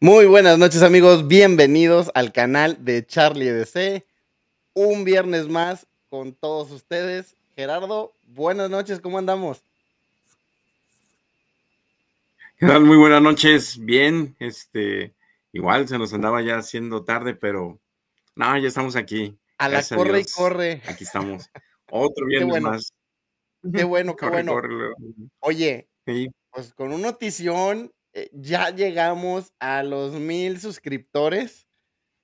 Muy buenas noches amigos, bienvenidos al canal de Charlie DC. Un viernes más con todos ustedes. Gerardo, buenas noches, ¿cómo andamos? ¿Qué Muy buenas noches, bien, este, igual se nos andaba ya haciendo tarde, pero no, ya estamos aquí. A la corre y corre. Aquí estamos. Otro viernes más. Qué bueno, qué bueno. Oye, pues con una notición eh, ya llegamos a los mil suscriptores.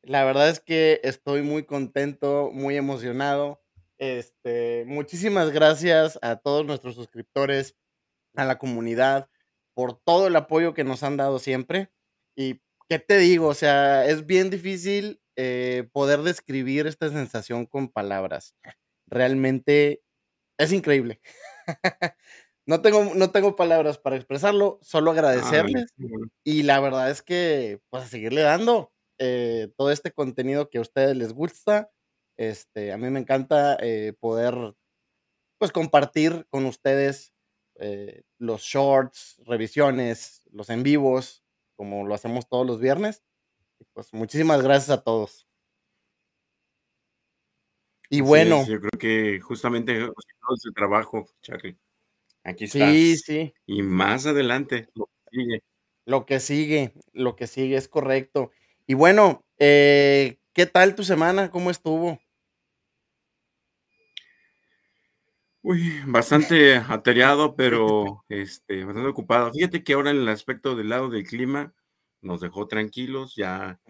La verdad es que estoy muy contento, muy emocionado. Este, muchísimas gracias a todos nuestros suscriptores, a la comunidad, por todo el apoyo que nos han dado siempre. Y qué te digo, o sea, es bien difícil eh, poder describir esta sensación con palabras. Realmente es increíble. No tengo, no tengo palabras para expresarlo, solo agradecerles. y la verdad es que, pues, a seguirle dando eh, todo este contenido que a ustedes les gusta. Este, a mí me encanta eh, poder, pues, compartir con ustedes eh, los shorts, revisiones, los en vivos, como lo hacemos todos los viernes. Pues, muchísimas gracias a todos. Y bueno. yo creo que justamente todo trabajo, Charlie. Aquí está. Sí, sí. Y más adelante, lo que sigue. Lo que sigue, lo que sigue es correcto. Y bueno, eh, ¿qué tal tu semana? ¿Cómo estuvo? Uy, bastante ateriado, pero este, bastante ocupado. Fíjate que ahora en el aspecto del lado del clima nos dejó tranquilos, ya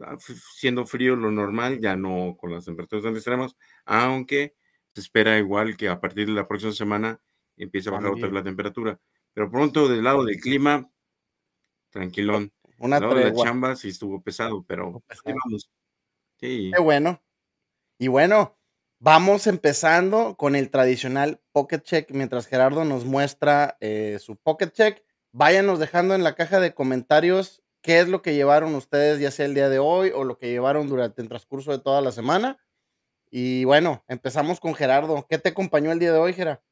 ah, siendo frío lo normal, ya no con las temperaturas tan extremas, aunque se espera igual que a partir de la próxima semana empieza a bajar otra vez la temperatura. Pero pronto, del lado del clima, tranquilón. Una del lado de la chamba sí estuvo pesado, pero pues, Qué bueno. Y bueno, vamos empezando con el tradicional Pocket Check. Mientras Gerardo nos muestra eh, su Pocket Check, váyanos dejando en la caja de comentarios qué es lo que llevaron ustedes, ya sea el día de hoy o lo que llevaron durante el transcurso de toda la semana. Y bueno, empezamos con Gerardo. ¿Qué te acompañó el día de hoy, Gerardo?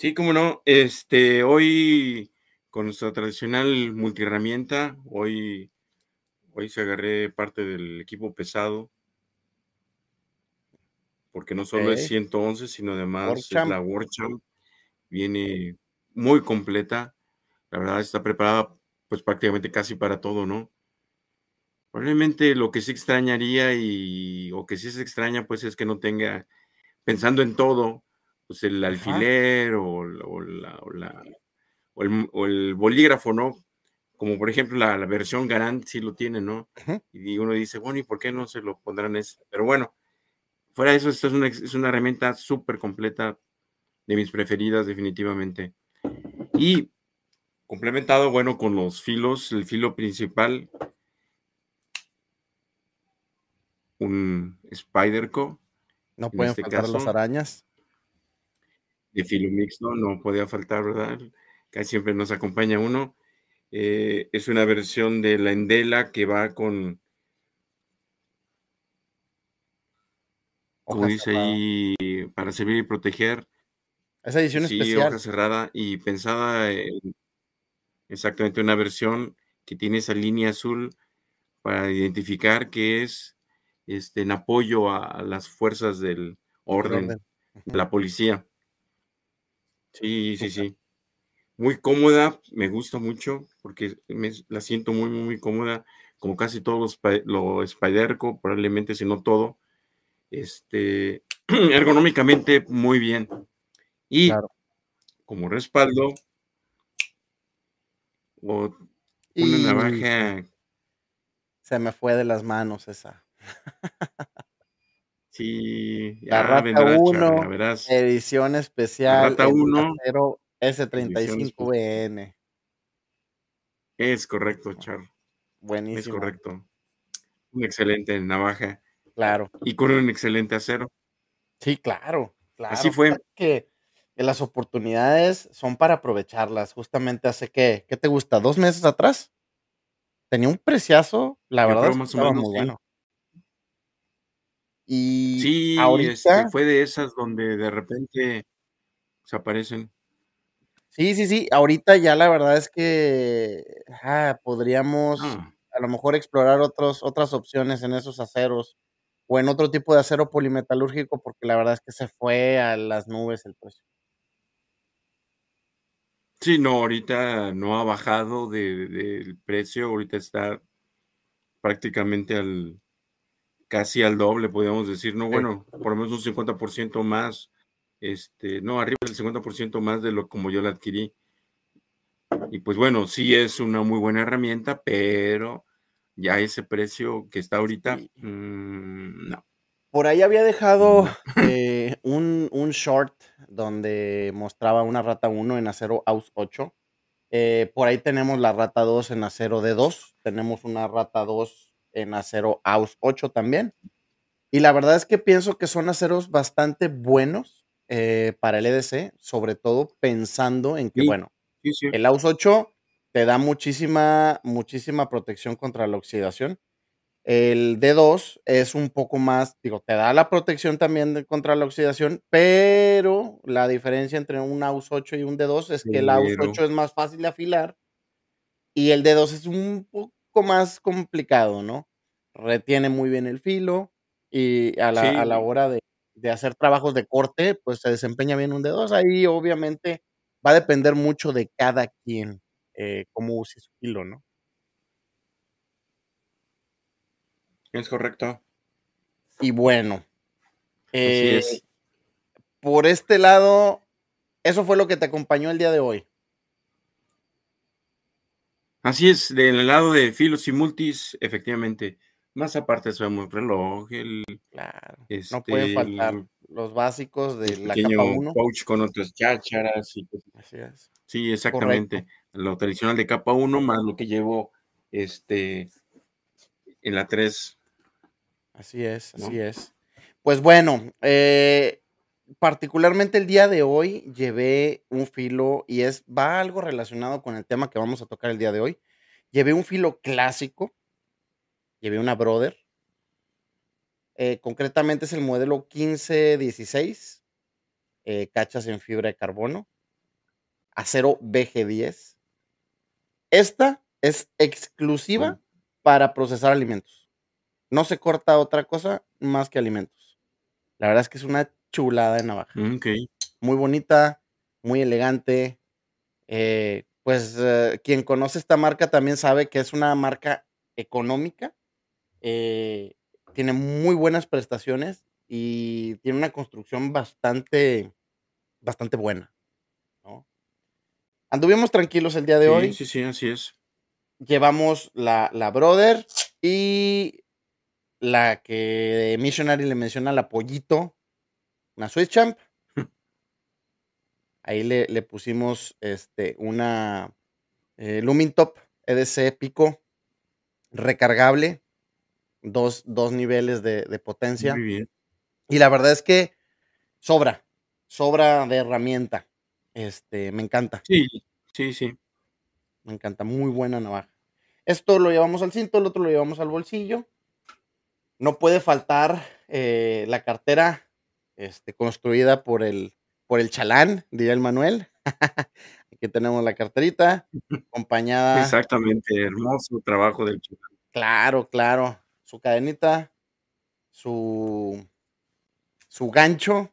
Sí, cómo no. Este, hoy con nuestra tradicional multiherramienta, hoy, hoy se agarré parte del equipo pesado. Porque no solo es 111, sino además es la workshop. Viene muy completa. La verdad está preparada pues prácticamente casi para todo, ¿no? Probablemente lo que sí extrañaría y o que sí se extraña pues es que no tenga, pensando en todo, pues el alfiler o, la, el, bolígrafo, ¿no? Como por ejemplo la, versión Garant sí lo tiene, ¿no? Y uno dice, bueno, ¿y por qué no se lo pondrán es Pero bueno, fuera de eso, esto es una, herramienta súper completa, de mis preferidas definitivamente. Y complementado, bueno, con los filos, el filo principal, un Spider-Co. No pueden este faltar las arañas de Filumix, ¿no? No podía faltar, ¿verdad? Casi siempre nos acompaña uno. Eh, es una versión de la Endela que va con. Como dice ahí, para servir y proteger. Esa edición sí, especial. cerrada y pensada exactamente una versión que tiene esa línea azul para identificar que es este, en apoyo a las fuerzas del orden, la policía. Sí, sí, sí. Muy cómoda, me gusta mucho porque me, la siento muy, muy, cómoda, como casi todo lo Spiderco, probablemente si no todo. Este, ergonómicamente, muy bien. Y como respaldo, o una navaja. Se me fue de las manos esa. Sí, la ah, Rata vendrá, edición especial. La Rata 1. S35BN. Es correcto, Char. Buenísimo. Es correcto. Un excelente navaja. Claro. Y con un excelente acero. Sí, claro. claro. Así fue. Que, las oportunidades son para aprovecharlas. Justamente hace que, ¿qué te gusta? ¿Dos meses atrás? Tenía un preciazo, la verdad. muy bueno. Y sí, este, ahorita fue de esas donde de repente se aparecen. Sí, sí, sí. Ahorita ya la verdad es que ah, podríamos ah. a lo mejor explorar otras opciones en esos aceros o en otro tipo de acero polimetalúrgico, porque la verdad es que se fue a las nubes el precio. Sí, no, ahorita no ha bajado del precio, ahorita está prácticamente al, casi al doble, podríamos decir, ¿no? Bueno, por lo menos un 50% más, este, no, arriba del 50% más de lo como yo la adquirí. Y pues bueno, sí es una muy buena herramienta, pero ya ese precio que está ahorita, mm, no. Por ahí había dejado eh, un, short donde mostraba una rata 1 en acero AUS 8. Eh, por ahí tenemos la rata 2 en acero D2. Tenemos una rata 2 en acero AUS 8 también. Y la verdad es que pienso que son aceros bastante buenos eh, para el EDC, sobre todo pensando en que, bueno, el AUS 8 te da muchísima, muchísima protección contra la oxidación. El D2 es un poco más, digo, te da la protección también contra la oxidación, pero la diferencia entre un AUS 8 y un D2 es que el AUS 8 es más fácil de afilar y el D2 es un poco más complicado, ¿no? Retiene muy bien el filo y a la, hora de, hacer trabajos de corte, pues se desempeña bien un dedo. Ahí obviamente va a depender mucho de cada quien eh, cómo use su filo, ¿no? Es correcto. Y bueno, eh, por este lado, eso fue lo que te acompañó el día de hoy. Así es, del lado de filos y multis, efectivamente. Más aparte sabemos reloj, el claro, no este, pueden faltar los básicos de la capa 1. pouch con otras chácharas y Así es. Sí, exactamente. Lo tradicional de capa 1 más lo que llevo este en la 3. Así es, así es. Pues bueno, eh, particularmente el día de hoy llevé un filo y es va algo relacionado con el tema que vamos a tocar el día de hoy. Llevé un filo clásico, llevé una Brother. Eh, concretamente es el modelo 1516, eh, cachas en fibra de carbono, acero BG10. Esta es exclusiva para procesar alimentos. No se corta otra cosa más que alimentos. La verdad es que es una chulada de navaja. Mm, muy bonita, muy elegante. Eh, pues eh, quien conoce esta marca también sabe que es una marca económica. Eh, tiene muy buenas prestaciones y tiene una construcción bastante, bastante buena. Anduvimos tranquilos el día de hoy. Sí, sí, así es. Llevamos la, la Brother y la que Missionary le menciona la Pollito, una Swiss Champ. Ahí le, pusimos este, una eh, Lumin Top EDC Pico recargable, dos, niveles de, potencia. Muy bien. Y la verdad es que sobra, sobra de herramienta. Este, me encanta. Sí, sí, sí. Me encanta, muy buena navaja. Esto lo llevamos al cinto, el otro lo llevamos al bolsillo. No puede faltar eh, la cartera este, construida por el, por el chalán, diría el Manuel. Aquí tenemos la carterita, acompañada. Exactamente, hermoso trabajo del chalán. Claro, claro. Su cadenita, su, su gancho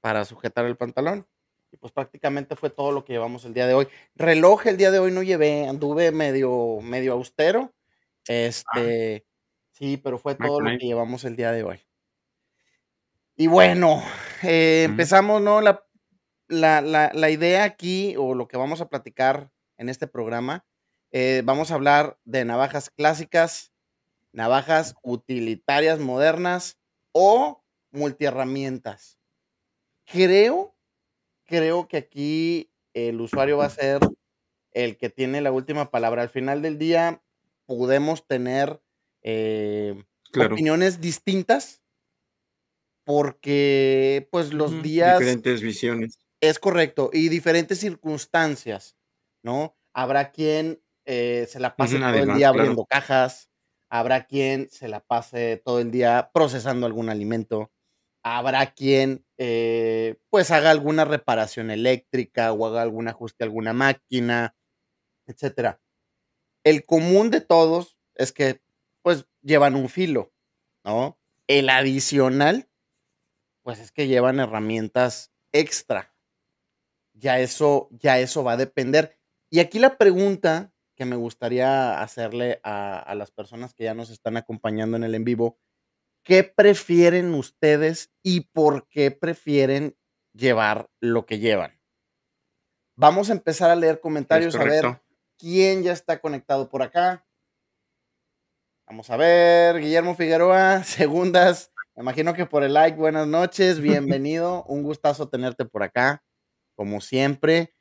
para sujetar el pantalón. Y pues prácticamente fue todo lo que llevamos el día de hoy. Reloj el día de hoy no llevé, anduve medio, medio austero. Ah. Este, sí, pero fue ah, todo lo que llevamos el día de hoy. Y bueno, eh, empezamos, ¿no? La, idea aquí, o lo que vamos a platicar en este programa, eh, vamos a hablar de navajas clásicas, navajas utilitarias modernas o multiherramientas. Creo, creo que aquí el usuario va a ser el que tiene la última palabra. Al final del día podemos tener eh, opiniones distintas, porque pues los días... Diferentes visiones. Es correcto, y diferentes circunstancias, ¿no? Habrá quien eh, se la pase todo el día abriendo cajas, habrá quien se la pase todo el día procesando algún alimento, habrá quien eh, pues haga alguna reparación eléctrica o haga algún ajuste a alguna máquina, etcétera. El común de todos es que pues llevan un filo, ¿no? El adicional pues es que llevan herramientas extra. Ya eso, ya eso va a depender. Y aquí la pregunta que me gustaría hacerle a, a las personas que ya nos están acompañando en el en vivo, ¿qué prefieren ustedes y por qué prefieren llevar lo que llevan? Vamos a empezar a leer comentarios, a ver quién ya está conectado por acá. Vamos a ver, Guillermo Figueroa, segundas, me imagino que por el like, buenas noches, bienvenido, un gustazo tenerte por acá, como siempre.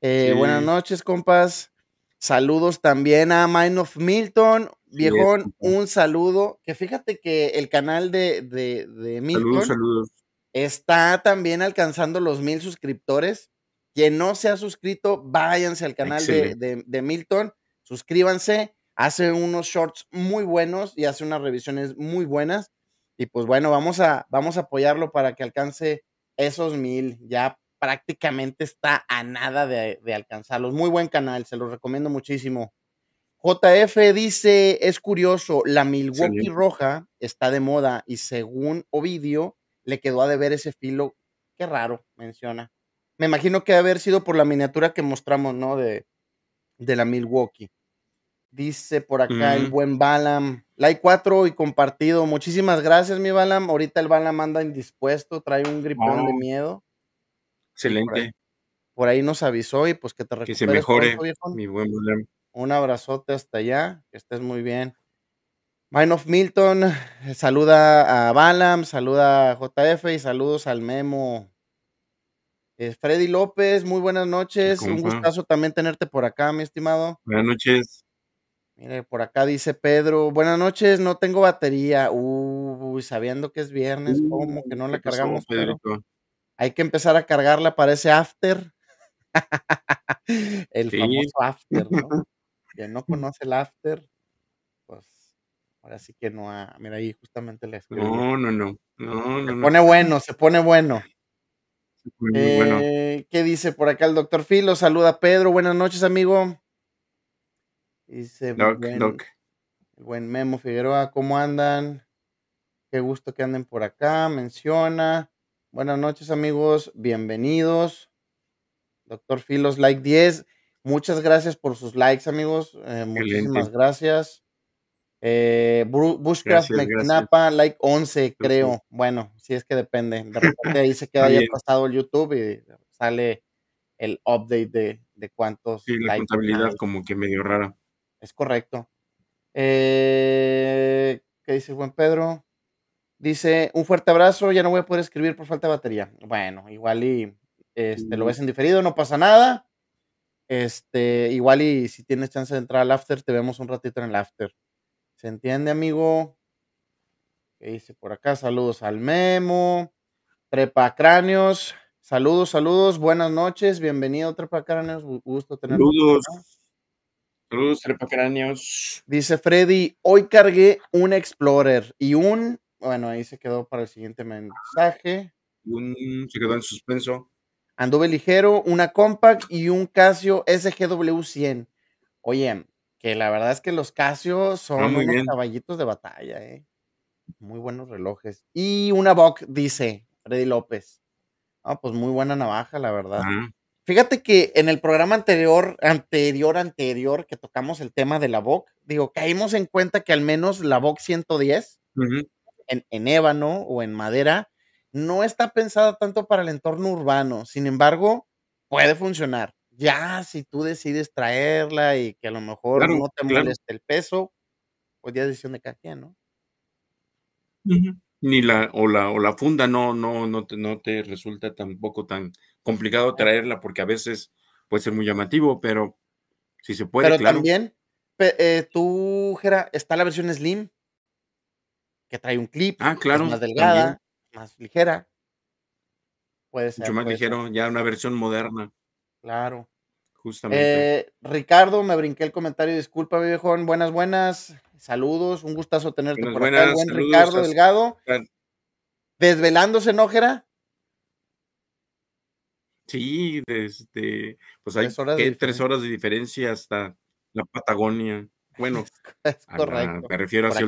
Eh, buenas noches, compas. Saludos también a Mind of Milton. Viejón, un saludo. Que fíjate que el canal de, de, Milton está también alcanzando los mil suscriptores. Quien no se ha suscrito, váyanse al canal de, de Milton, suscríbanse. Hace unos shorts muy buenos y hace unas revisiones muy buenas. Y pues bueno, vamos a, vamos a apoyarlo para que alcance esos mil. Ya prácticamente está a nada de, alcanzarlos. Muy buen canal, se los recomiendo muchísimo. JF dice, es curioso, la Milwaukee roja está de moda y según Ovidio le quedó a deber ese filo. Qué raro, menciona. Me imagino que debe haber sido por la miniatura que mostramos, ¿no? De, de la Milwaukee. Dice por acá el buen Balam. Like 4 y compartido. Muchísimas gracias, mi Balam. Ahorita el Balam anda indispuesto, trae un gripón de miedo. Excelente. Por ahí, nos avisó y pues que te recuperes. Que se mejore, mi buen Balam. Un abrazote hasta allá, que estés muy bien. Mine of Milton, saluda a Balam, saluda a JF y saludos al Memo. Eh, Freddy López, muy buenas noches. Un gustazo también tenerte por acá, mi estimado. Buenas noches. Mire, por acá dice Pedro, buenas noches, no tengo batería. Uy, sabiendo que es viernes, ¿cómo que uh, no la cargamos? hay que empezar a cargarla para ese after. el famoso after, ¿no? Quien no conoce el after, pues ahora sí que no ha... Mira, ahí justamente le escribí. No, no, no. se pone bueno, se pone bueno. Se bueno. Eh, ¿Qué dice por acá el doctor Filo? Saluda Pedro, buenas noches, amigo. Dice pues buen, Memo Figueroa, ¿cómo andan? Qué gusto que anden por acá. Menciona. Buenas noches, amigos. Bienvenidos. Doctor Filos, like 10. Muchas gracias por sus likes, amigos. Eh, muchísimas gracias. Eh, Bushcraft McNapa, like 11, creo. Bueno, si es que depende. De repente ahí se queda ya pasado el YouTube y sale el update de, cuántos. Sí, la contabilidad como que medio rara. Es correcto. Eh, ¿Qué dice Juan Pedro? Dice, un fuerte abrazo, ya no voy a poder escribir por falta de batería. Bueno, igual y este, lo ves en diferido, no pasa nada. Este, igual y si tienes chance de entrar al after, te vemos un ratito en el after. ¿Se entiende, amigo? ¿Qué dice por acá? Saludos al Memo. Trepa Cráneos. Saludos, saludos. Buenas noches. Bienvenido, Un Gusto tenerlo. Saludos. Saludos, Cráneos. Dice Freddy, hoy cargué un Explorer y un, bueno, ahí se quedó para el siguiente mensaje. Un, se quedó en suspenso. Anduve ligero, una Compact y un Casio SGW100. Oye, que la verdad es que los Casio son ah, unos caballitos de batalla, ¿eh? Muy buenos relojes. Y una Bock, dice Freddy López. Ah, pues muy buena navaja, la verdad. Ah. Fíjate que en el programa anterior, anterior, anterior, que tocamos el tema de la VOC, digo, caímos en cuenta que al menos la VOC 110, en, ébano o en madera, no está pensada tanto para el entorno urbano. Sin embargo, puede funcionar. Ya si tú decides traerla y que a lo mejor no te moleste el peso, pues ya es decisión de cada ¿no? Ni la o, la o la funda no no no te, no te resulta tampoco tan complicado traerla porque a veces puede ser muy llamativo, pero si se puede, pero claro. también, eh, tú, Jera, está la versión Slim, que trae un clip, ah, claro, más delgada, más ligera. Puede ser. Mucho más ligero, ya una versión moderna. Claro. Justamente. Eh, Ricardo, me brinqué el comentario, disculpa, viejo. Buenas, buenas. Saludos, un gustazo tenerte por buen Ricardo Delgado. Desvelándose, ¿no, Jera? Sí, desde, pues hay tres horas de diferencia hasta la Patagonia. Bueno, me refiero hacia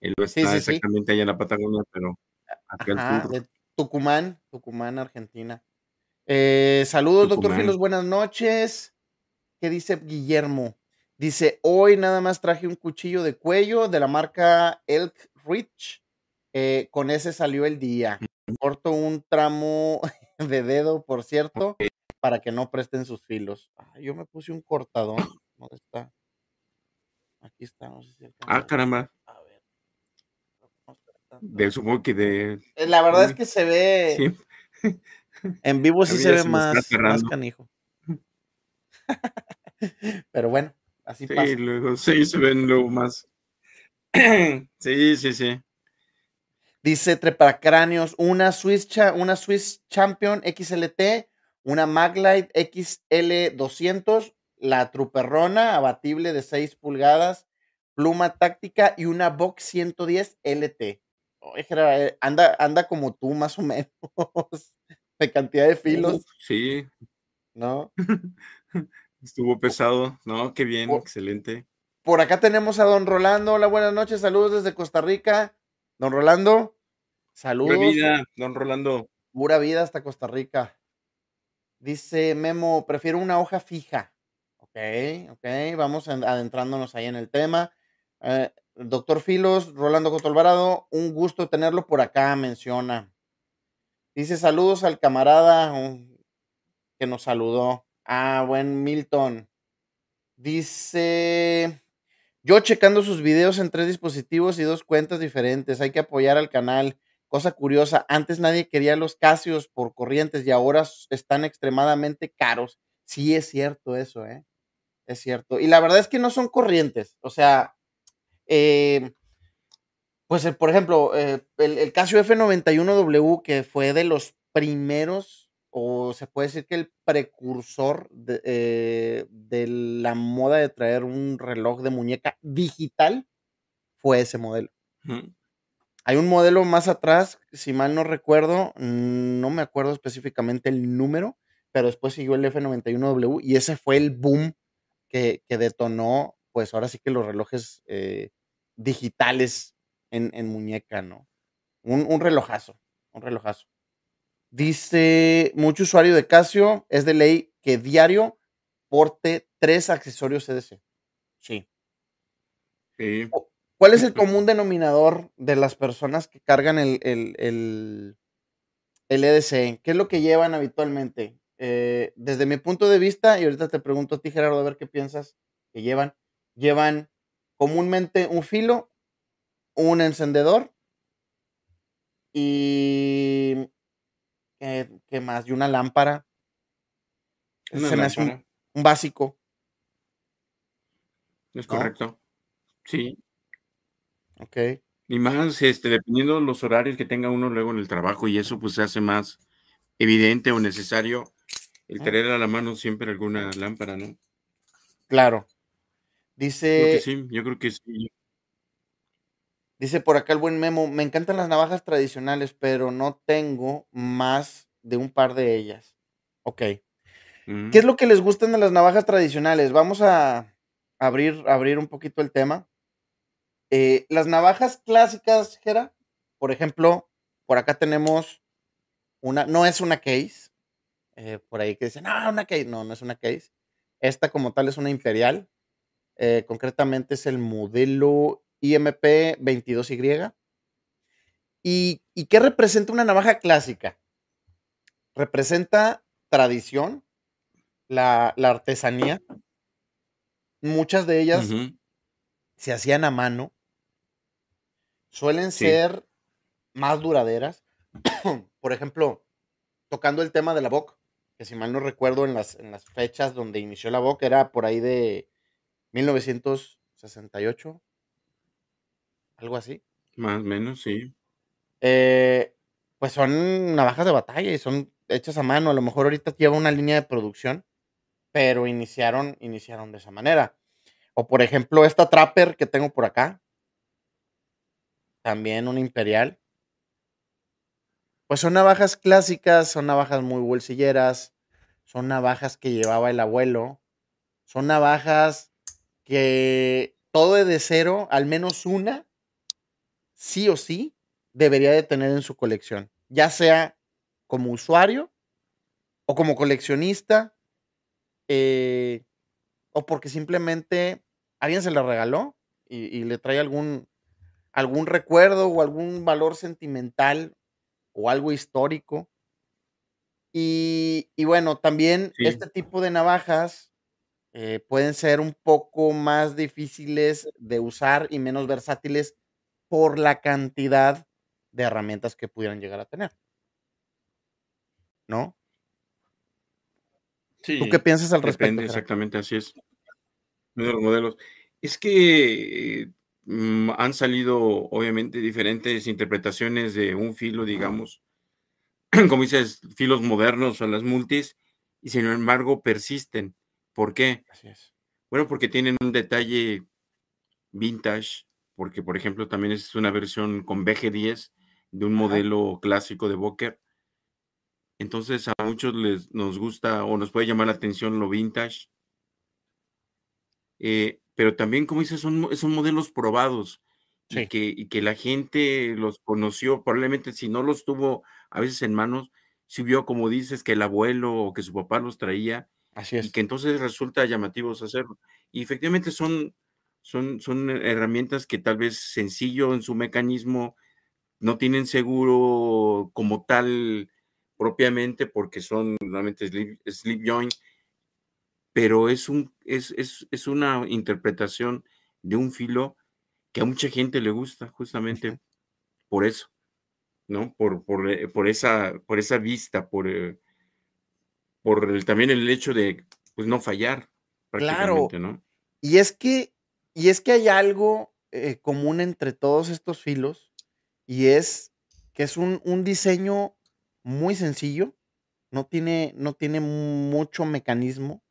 el sur. exactamente allá en la Patagonia, pero hacia sur. De Tucumán, Tucumán, Argentina. Eh, saludos, doctor Filos, buenas noches. ¿Qué dice Guillermo? Dice, hoy nada más traje un cuchillo de cuello de la marca Elk Rich. Eh, con ese salió el día. Corto un tramo de dedo, por cierto, para que no presten sus filos. yo me puse un cortador ¿Dónde está? Aquí está, no sé si Ah, caramba. A ver. su de. Eh, la verdad es que se ve. En vivo sí se ve más, canijo. Pero bueno, así sí, pasa. Luego, sí, se ven luego más. sí, sí, sí. Dice Trepacráneos, una Swiss, una Swiss Champion XLT, una Maglite XL200, la Truperrona abatible de 6 pulgadas, pluma táctica y una Box 110 LT. Oye, eh, anda, anda como tú más o menos de cantidad de filos. Sí. ¿No? Estuvo pesado, ¿no? Qué bien, excelente. Por acá tenemos a don Rolando. Hola, buenas noches, saludos desde Costa Rica. Don Rolando, saludos. Pura vida, don Rolando. Pura vida hasta Costa Rica. Dice Memo, prefiero una hoja fija. Ok, ok, vamos adentrándonos ahí en el tema. Eh, doctor Filos, Rolando Cotolvarado, un gusto tenerlo por acá, menciona. Dice saludos al camarada que nos saludó. Ah, buen Milton. Dice yo checando sus videos en tres dispositivos y dos cuentas diferentes. Hay que apoyar al canal. Cosa curiosa, antes nadie quería los Casios por corrientes y ahora están extremadamente caros. Sí es cierto eso, ¿eh? Es cierto. Y la verdad es que no son corrientes. O sea, eh, pues eh, por ejemplo, eh, el, el Casio F91W, que fue de los primeros o se puede decir que el precursor eh, de, la moda de traer un reloj de muñeca digital fue ese modelo. Hay un modelo más atrás, si mal no recuerdo, mm, no me acuerdo específicamente el número, pero después siguió el F91W y ese fue el boom que, detonó, pues ahora sí que los relojes eh, digitales en, muñeca, ¿no? un relojazo, un relojazo. Dice, mucho usuario de Casio es de ley que diario porte tres accesorios EDC. Sí. sí. ¿Cuál es el común denominador de las personas que cargan el, EDC? E ¿Qué es lo que llevan habitualmente? Eh, desde mi punto de vista, y ahorita te pregunto a ti, Gerardo, a ver qué piensas que llevan. Llevan comúnmente un filo, un encendedor y que más? de una lámpara. un, básico. Es correcto. Sí. Ok. Y más, este, dependiendo de los horarios que tenga uno luego en el trabajo, y eso pues se hace más evidente o necesario el tener a la mano siempre alguna lámpara, ¿no? Claro. Dice. sí, yo creo que sí. Dice por acá el buen Memo, me encantan las navajas tradicionales, pero no tengo más de un par de ellas. Ok. ¿Qué es mm. lo que les gustan de las navajas tradicionales? Vamos a abrir, abrir un poquito el tema. Eh, las navajas clásicas, Jera, por ejemplo, por acá tenemos una, no es una case, eh, por ahí que dicen, ah, una case, no, no es una case. Esta como tal es una imperial, eh, concretamente es el modelo IMP22Y. ¿Y, ¿Y qué representa una navaja clásica? Representa tradición, la, artesanía. Muchas de ellas se hacían a mano. Suelen ser más duraderas. Por ejemplo, tocando el tema de la boca, que si mal no recuerdo en las, en las fechas donde inició la boca, era por ahí de 1968, algo así. Más o menos, sí. Eh, pues son navajas de batalla y son hechas a mano. A lo mejor ahorita lleva una línea de producción, pero iniciaron, iniciaron de esa manera. O por ejemplo, esta Trapper que tengo por acá. También una Imperial. Pues son navajas clásicas, son navajas muy bolsilleras, son navajas que llevaba el abuelo, son navajas que todo es de cero, al menos una, sí o sí debería de tener en su colección, ya sea como usuario o como coleccionista eh, o porque simplemente alguien se la regaló y, le trae algún, algún recuerdo o algún valor sentimental o algo histórico. Y, bueno, también este tipo de navajas eh, pueden ser un poco más difíciles de usar y menos versátiles por la cantidad de herramientas que pudieran llegar a tener. ¿No? Sí, ¿Tú qué piensas al respecto? exactamente, así es. De los modelos. Es que eh, mm, han salido, obviamente, diferentes interpretaciones de un filo, digamos, como dices, filos modernos o las multis, y sin embargo persisten. ¿Por qué? Así es. Bueno, porque tienen un detalle vintage, porque por ejemplo también es una versión con BG10 de un modelo clásico de Boker. Entonces a muchos les, nos gusta o nos puede llamar la atención lo vintage. Eh, pero también, como dices, son, son modelos probados y, que, que la gente los conoció, probablemente si no los tuvo a veces en manos, si vio, como dices, que el abuelo o que su papá los traía. Así es. Y que entonces resulta llamativo hacerlo. Y efectivamente son, son, son herramientas que tal vez sencillo en su mecanismo, no tienen seguro como tal propiamente porque son realmente slip joint, pero es, un, es, es, es, una interpretación de un filo que a mucha gente le gusta justamente por eso, ¿no? Por, por, eh, por esa, por esa vista, por, eh, por también el hecho de pues, no fallar. claro. ¿no? Y es que y es que hay algo eh, común entre todos estos filos y es que es un, diseño muy sencillo, no tiene, no tiene mucho mecanismo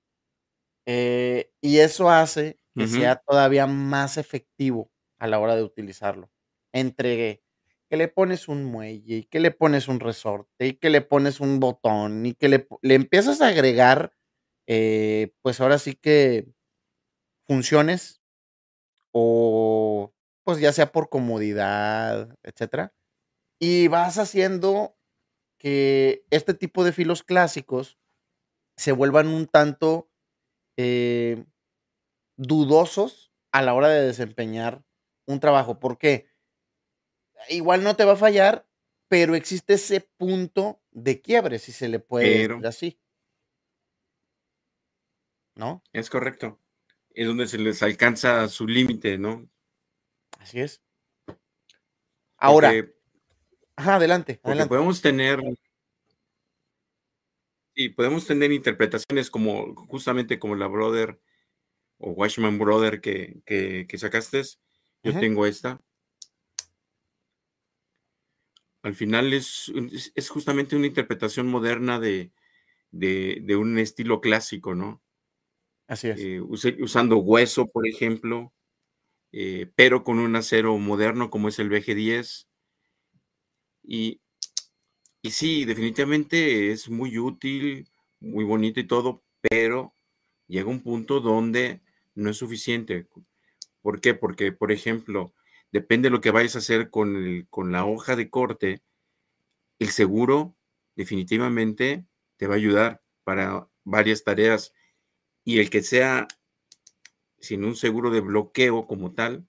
eh, y eso hace que sea todavía más efectivo a la hora de utilizarlo. Entre que le pones un muelle y que le pones un resorte y que le pones un botón y que le, empiezas a agregar, eh, pues ahora sí que funciones o pues ya sea por comodidad, etcétera. Y vas haciendo que este tipo de filos clásicos se vuelvan un tanto eh, dudosos a la hora de desempeñar un trabajo. ¿Por qué? Igual no te va a fallar, pero existe ese punto de quiebre, si se le puede decir así. ¿No? Es correcto es donde se les alcanza su límite, ¿no? Así es. Ahora. ajá, adelante, adelante. Podemos tener. Sí, podemos tener interpretaciones como, justamente como la Brother o Watchman Brother que, sacaste. Yo tengo esta. Al final es, es justamente una interpretación moderna de un estilo clásico, ¿no? Así es. Eh, usando hueso, por ejemplo, eh, pero con un acero moderno como es el BG10. Y, y sí, definitivamente es muy útil, muy bonito y todo, pero llega un punto donde no es suficiente. ¿Por qué? Porque, por ejemplo, depende de lo que vayas a hacer con, con la hoja de corte, el seguro definitivamente te va a ayudar para varias tareas y el que sea sin un seguro de bloqueo como tal,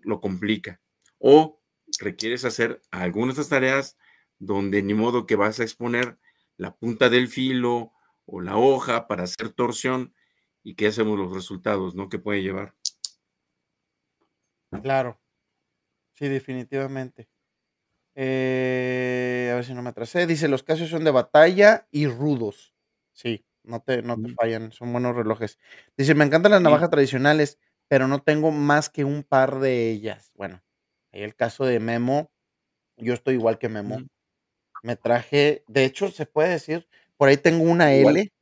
lo complica. O requieres hacer algunas de estas tareas donde ni modo que vas a exponer la punta del filo o la hoja para hacer torsión y que hacemos los resultados, ¿no? Que puede llevar. Claro. Sí, definitivamente. Eh, a ver si no me atrasé. Dice, los casos son de batalla y rudos. Sí. No te, no fallan, son buenos relojes. Dice, me encantan las navajas tradicionales, pero no tengo más que un par de ellas. Bueno, ahí el caso de Memo, yo estoy igual que Memo. Me traje, de hecho, se puede decir, por ahí tengo una L,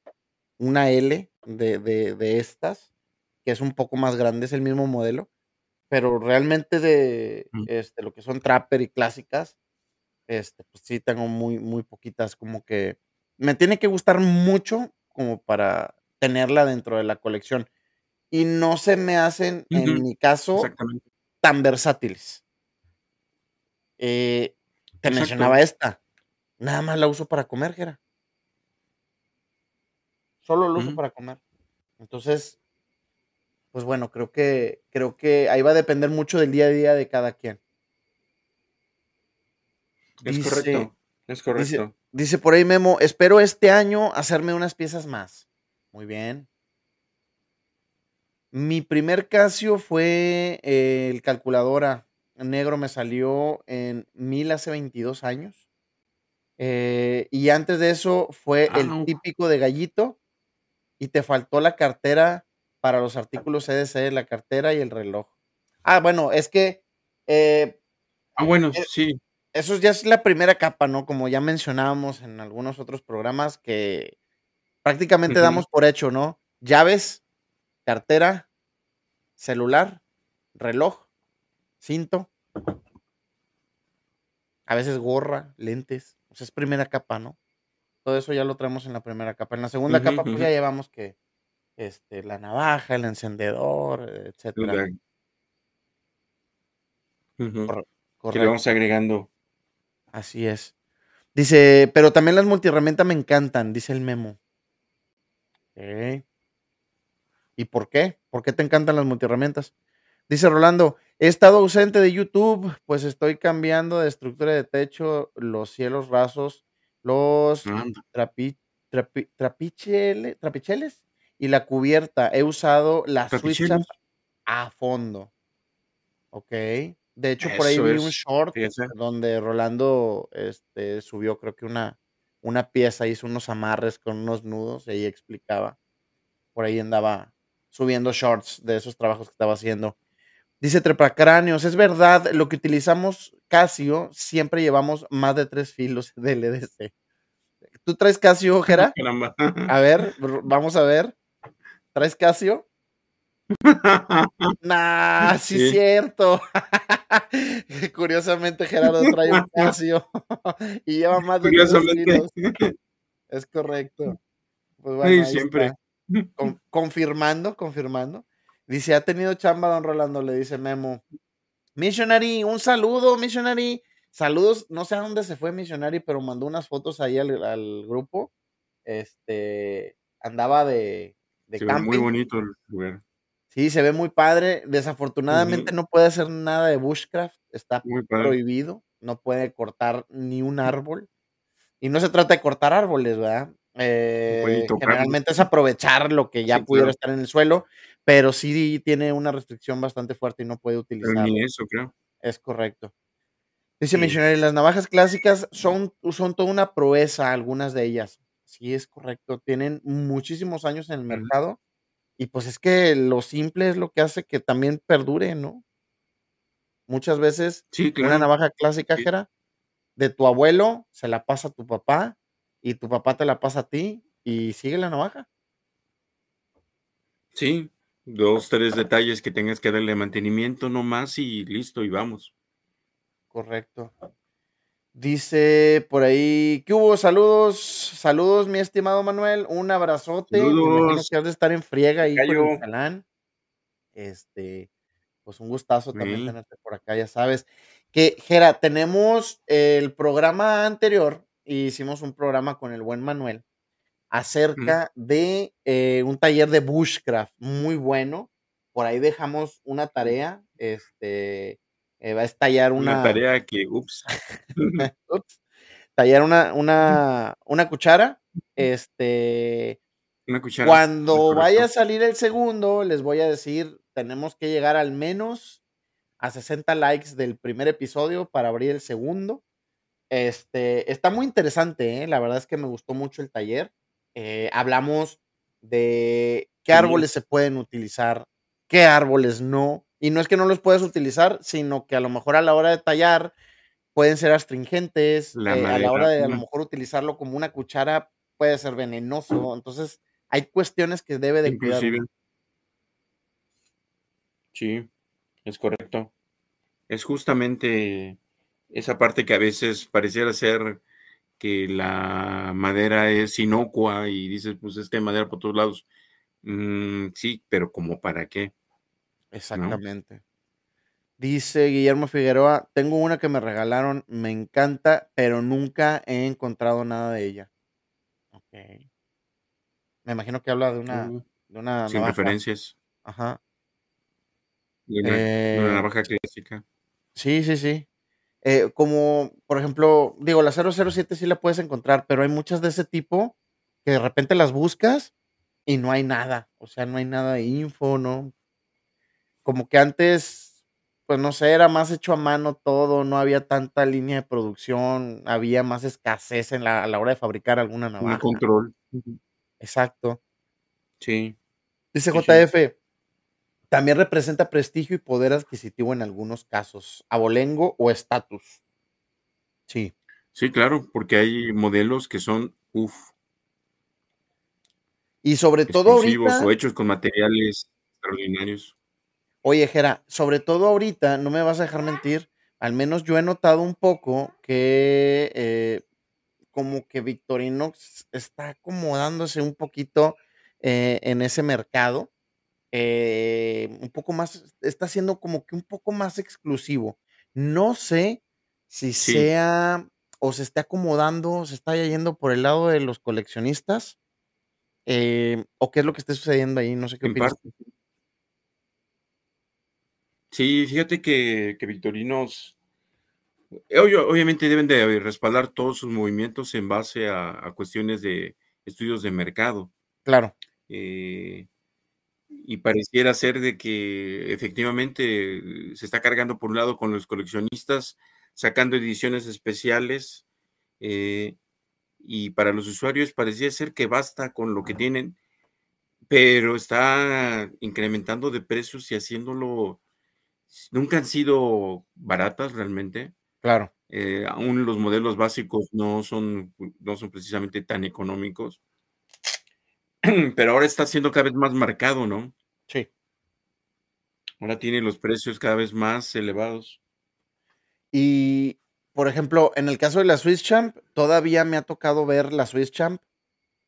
una L de, estas, que es un poco más grande, es el mismo modelo, pero realmente de mm. este, lo que son Trapper y clásicas, este, pues sí tengo muy, muy poquitas, como que me tiene que gustar mucho como para tenerla dentro de la colección. Y no se me hacen, en mi caso, tan versátiles. Eh, te mencionaba esta. Nada más la uso para comer, Gera. Solo la uso para comer. Entonces, pues bueno, creo que, creo que ahí va a depender mucho del día a día de cada quien. Es correcto, es correcto. Dice por ahí Memo, espero este año hacerme unas piezas más. Muy bien. Mi primer Casio fue eh, el calculadora. negro me salió en mil hace 22 años. Eh, y antes de eso fue ah, el típico de gallito. Y te faltó la cartera para los artículos CDC, la cartera y el reloj. Ah, bueno, es que... Eh, ah, bueno, sí eso ya es la primera capa, ¿no? Como ya mencionábamos en algunos otros programas que prácticamente damos por hecho, ¿no? Llaves, cartera, celular, reloj, cinto, a veces gorra, lentes, o sea, es primera capa, ¿no? Todo eso ya lo traemos en la primera capa. En la segunda capa, pues ya llevamos que este, la navaja, el encendedor, etcétera. Que le vamos agregando Así es. Dice, pero también las multiherramientas me encantan, dice el memo. ¿Y por qué? ¿Por qué te encantan las multiherramientas? Dice Rolando, he estado ausente de YouTube, pues estoy cambiando de estructura de techo, los cielos rasos, los trapicheles, trapicheles y la cubierta. He usado la Suiza a fondo. Ok. De hecho, por ahí vi un short donde Rolando este, subió, creo que una, una pieza, hizo unos amarres con unos nudos y ahí explicaba. Por ahí andaba subiendo shorts de esos trabajos que estaba haciendo. Dice Trepacráneos, es verdad, lo que utilizamos Casio, siempre llevamos más de tres filos de LDC. ¿Tú traes Casio, Jera? A ver, vamos a ver. ¿Traes Casio? nah, sí, cierto. Curiosamente, Gerardo trae un y lleva más de Es correcto. Pues siempre. confirmando, confirmando. Dice, ha tenido chamba, don Rolando, le dice Memo. Missionary, un saludo, Missionary. Saludos, no sé a dónde se fue Missionary, pero mandó unas fotos ahí al, grupo. Este, andaba de, muy bonito el Sí, se ve muy padre. Desafortunadamente no puede hacer nada de bushcraft. Está prohibido. No puede cortar ni un árbol. Y no se trata de cortar árboles, ¿verdad? Eh, generalmente es aprovechar lo que ya pudiera estar en el suelo, pero sí tiene una restricción bastante fuerte y no puede utilizar. eso, creo. Es correcto. Dice sí. las navajas clásicas son, son toda una proeza, algunas de ellas. Sí, es correcto. Tienen muchísimos años en el mercado. Y pues es que lo simple es lo que hace que también perdure, ¿no? Muchas veces una navaja clásica, de tu abuelo se la pasa a tu papá y tu papá te la pasa a ti y sigue la navaja. Sí, dos, tres detalles que tengas que darle mantenimiento nomás y listo, y vamos. Correcto. Dice por ahí, ¿qué hubo? Saludos, saludos, mi estimado Manuel. Un abrazote. Saludos. de estar en friega ahí con Este, pues un gustazo también tenerte por acá, ya sabes. Que, Gera, tenemos el programa anterior, hicimos un programa con el buen Manuel acerca de eh, un taller de bushcraft muy bueno. Por ahí dejamos una tarea, este, eh, va a estallar una... Una tarea que, ups. tallar una, una, cuchara. Este... Una cuchara. Cuando vaya a salir el segundo, les voy a decir, tenemos que llegar al menos a 60 likes del primer episodio para abrir el segundo. Este, está muy interesante, ¿eh? la verdad es que me gustó mucho el taller. Eh, hablamos de qué árboles se pueden utilizar, qué árboles no, y no es que no los puedas utilizar, sino que a lo mejor a la hora de tallar pueden ser astringentes, eh, a la hora de a lo mejor utilizarlo como una cuchara puede ser venenoso. Entonces, hay cuestiones que debe de cuidar. Sí, es correcto. Es justamente esa parte que a veces pareciera ser que la madera es inocua y dices, pues es que hay madera por todos lados. Mm, sí, pero como para qué. Exactamente. Dice Guillermo Figueroa, tengo una que me regalaron, me encanta, pero nunca he encontrado nada de ella. Ok. Me imagino que habla de una... Uh, sin referencias. Ajá. De una, eh, navaja clásica. Sí, sí, sí. Eh, como, por ejemplo, digo, la 007 sí la puedes encontrar, pero hay muchas de ese tipo que de repente las buscas y no hay nada. O sea, no hay nada de info, no, como que antes, pues no sé, era más hecho a mano todo, no había tanta línea de producción, había más escasez en la, a la hora de fabricar alguna navaja. Un control. Exacto. Sí. Dice JF, también representa prestigio y poder adquisitivo en algunos casos, abolengo o estatus. Sí. Sí, claro, porque hay modelos que son, uff. Y sobre todo ahorita, o hechos con materiales extraordinarios. Oye, Jera, sobre todo ahorita, no me vas a dejar mentir, al menos yo he notado un poco que eh, como que Victorinox está acomodándose un poquito eh, en ese mercado. Eh, un poco más, está siendo como que un poco más exclusivo. No sé si sea o se está acomodando, se está yendo por el lado de los coleccionistas, o qué es lo que está sucediendo ahí, no sé qué Sí, fíjate que, Victorinos, eh, obviamente deben de eh, respaldar todos sus movimientos en base a, cuestiones de estudios de mercado. Claro. Eh, y pareciera ser de que efectivamente se está cargando por un lado con los coleccionistas, sacando ediciones especiales, y para los usuarios parecía ser que basta con lo que tienen, pero está incrementando de precios y haciéndolo nunca han sido baratas realmente. Claro. Eh, aún los modelos básicos no son, no son precisamente tan económicos. Pero ahora está siendo cada vez más marcado, ¿no? Sí. Ahora tiene los precios cada vez más elevados. Y, por ejemplo, en el caso de la Swiss Champ, todavía me ha tocado ver la Swiss Champ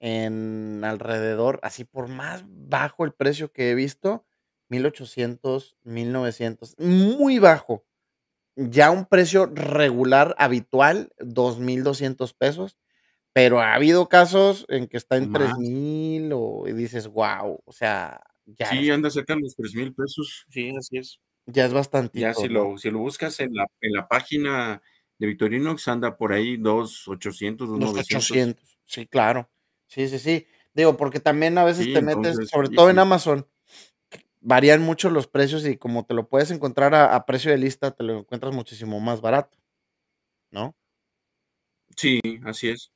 en alrededor, así por más bajo el precio que he visto, 1800, 1900, muy bajo. Ya un precio regular, habitual, 2200 pesos, pero ha habido casos en que está en 3000 o y dices, wow, o sea, ya. Sí, anda cerca de los 3000 pesos. Sí, así es. Ya es bastante. Ya si lo, si lo buscas en la, página de Victorinox, anda por ahí 2800, 800 Sí, claro. Sí, sí, sí. Digo, porque también a veces te metes, sobre todo en Amazon varían mucho los precios y como te lo puedes encontrar a, precio de lista, te lo encuentras muchísimo más barato, ¿no? Sí, así es.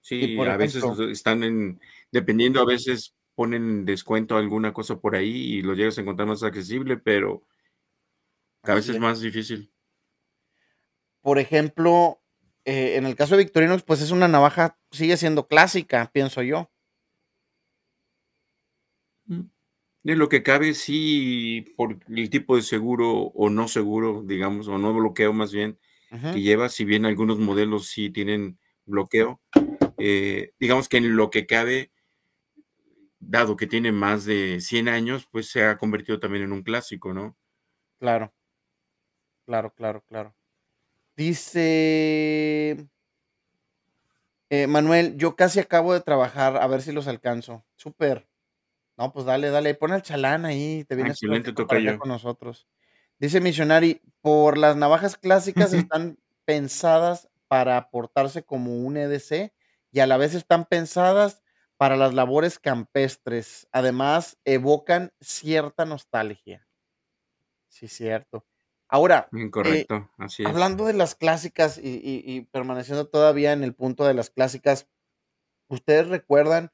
Sí, a veces están en, dependiendo, a veces ponen descuento alguna cosa por ahí y lo llegas a encontrar más accesible, pero a veces es más difícil. Por ejemplo, eh, en el caso de Victorinox, pues es una navaja, sigue siendo clásica, pienso yo. En lo que cabe, sí, por el tipo de seguro o no seguro, digamos, o no bloqueo más bien, que lleva, si bien algunos modelos sí tienen bloqueo, eh, digamos que en lo que cabe, dado que tiene más de 100 años, pues se ha convertido también en un clásico, ¿no? Claro, claro, claro, claro. Dice eh, Manuel, yo casi acabo de trabajar, a ver si los alcanzo. Súper. No, pues dale, dale, pon el chalán ahí, te ah, vienes toca con nosotros. Dice misionari por las navajas clásicas están pensadas para portarse como un EDC y a la vez están pensadas para las labores campestres. Además, evocan cierta nostalgia. Sí, cierto. Ahora, Incorrecto, mm, eh, así es. hablando de las clásicas y permaneciendo todavía en el punto de las clásicas, ¿ustedes recuerdan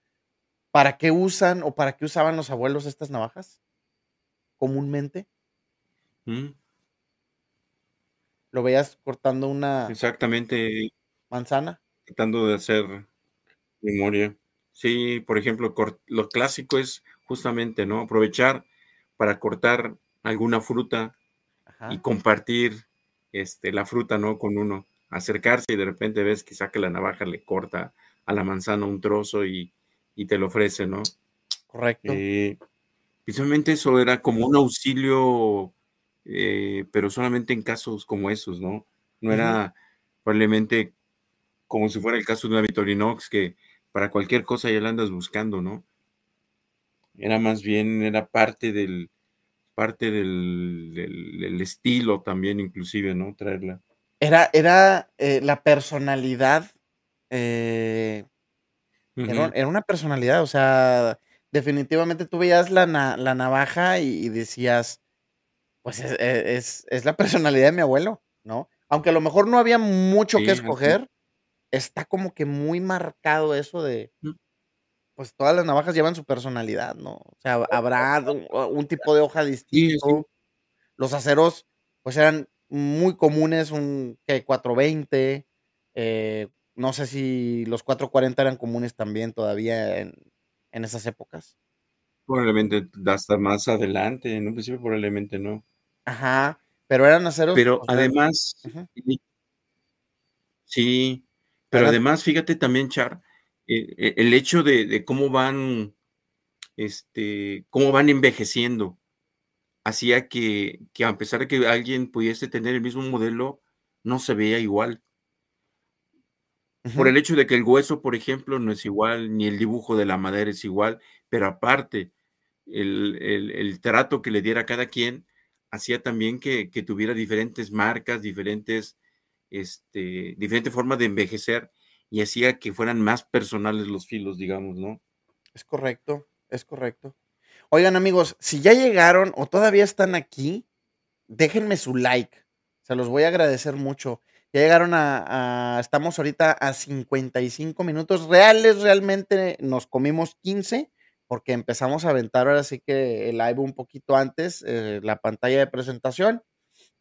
¿Para qué usan o para qué usaban los abuelos estas navajas? Comúnmente. Mm. Lo veías cortando una. Exactamente. Manzana. Tratando de hacer memoria. Sí, por ejemplo, lo clásico es justamente, ¿no? Aprovechar para cortar alguna fruta y compartir este, la fruta, ¿no? Con uno. Acercarse y de repente ves que la navaja, le corta a la manzana un trozo y y te lo ofrece, ¿no? Correcto. Principalmente eh, eso era como un auxilio, eh, pero solamente en casos como esos, ¿no? No era probablemente como si fuera el caso de una Vitorinox, que para cualquier cosa ya la andas buscando, ¿no? Era más bien, era parte del, parte del, estilo también, inclusive, ¿no? Traerla. Era, era eh, la personalidad eh, era, una personalidad, o sea, definitivamente tú veías la, navaja y, decías, pues e, e, es, la personalidad de mi abuelo, ¿no? Aunque a lo mejor no había mucho que escoger, está como que muy marcado eso de, mm. pues todas las navajas llevan su personalidad, ¿no? O sea, habrá un, tipo de hoja distinto. Los aceros, pues eran muy comunes, un que 420, eh, no sé si los 440 eran comunes también todavía en, esas épocas. Probablemente hasta más adelante, en un principio probablemente no. Ajá, pero eran aceros. Pero además, sí, pero además, fíjate también, Char, eh, eh, el hecho de, cómo van, este, cómo van envejeciendo, hacía que, que a pesar de que alguien pudiese tener el mismo modelo, no se veía igual por el hecho de que el hueso, por ejemplo, no es igual, ni el dibujo de la madera es igual, pero aparte, el, el, trato que le diera a cada quien hacía también que, que, tuviera diferentes marcas, diferentes, este, diferentes formas de envejecer y hacía que fueran más personales los filos, digamos, ¿no? Es correcto, es correcto. Oigan amigos, si ya llegaron o todavía están aquí, déjenme su like. Se los voy a agradecer mucho. Ya llegaron a, estamos ahorita a 55 minutos reales, realmente nos comimos 15 porque empezamos a aventar ahora sí que el live un poquito antes, eh, la pantalla de presentación.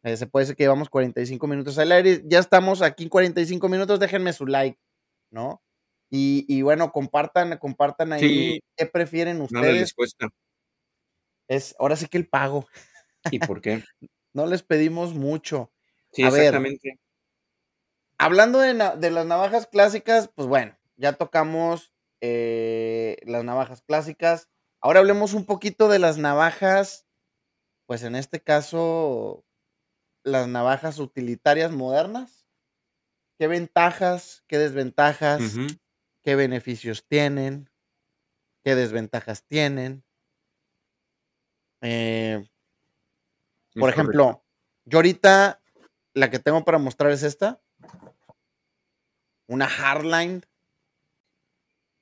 Eh, se puede decir que llevamos 45 minutos al aire. Ya estamos aquí en 45 minutos, déjenme su like, ¿no? Y, bueno, compartan, compartan ahí qué prefieren ustedes. Nada les cuesta. Es ahora sí que el pago. ¿Y por qué? no les pedimos mucho. Sí, exactamente. Hablando de, las navajas clásicas, pues bueno, ya tocamos eh, las navajas clásicas. Ahora hablemos un poquito de las navajas, pues en este caso, las navajas utilitarias modernas. ¿Qué ventajas, qué desventajas, qué beneficios tienen, qué desventajas tienen? Eh, por ejemplo, yo ahorita la que tengo para mostrar es esta una hardline.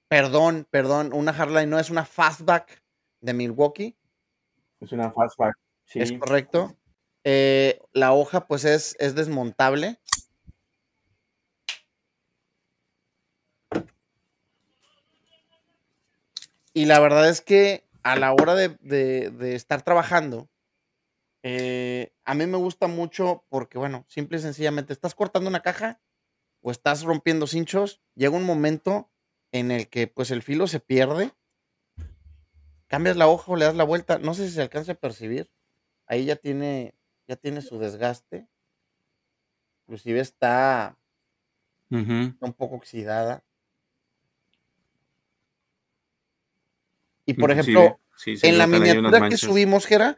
Perdón, perdón, una hardline no es una fastback de Milwaukee. Es una fastback, sí. Es correcto. Eh, la hoja pues es, desmontable. Y la verdad es que a la hora de, estar trabajando, eh, a mí me gusta mucho porque, bueno, simple y sencillamente, estás cortando una caja o estás rompiendo cinchos, llega un momento en el que pues el filo se pierde, cambias la hoja o le das la vuelta, no sé si se alcanza a percibir, ahí ya tiene, ya tiene su desgaste, inclusive está, un poco oxidada. Y por ejemplo, en la miniatura que subimos, Gera,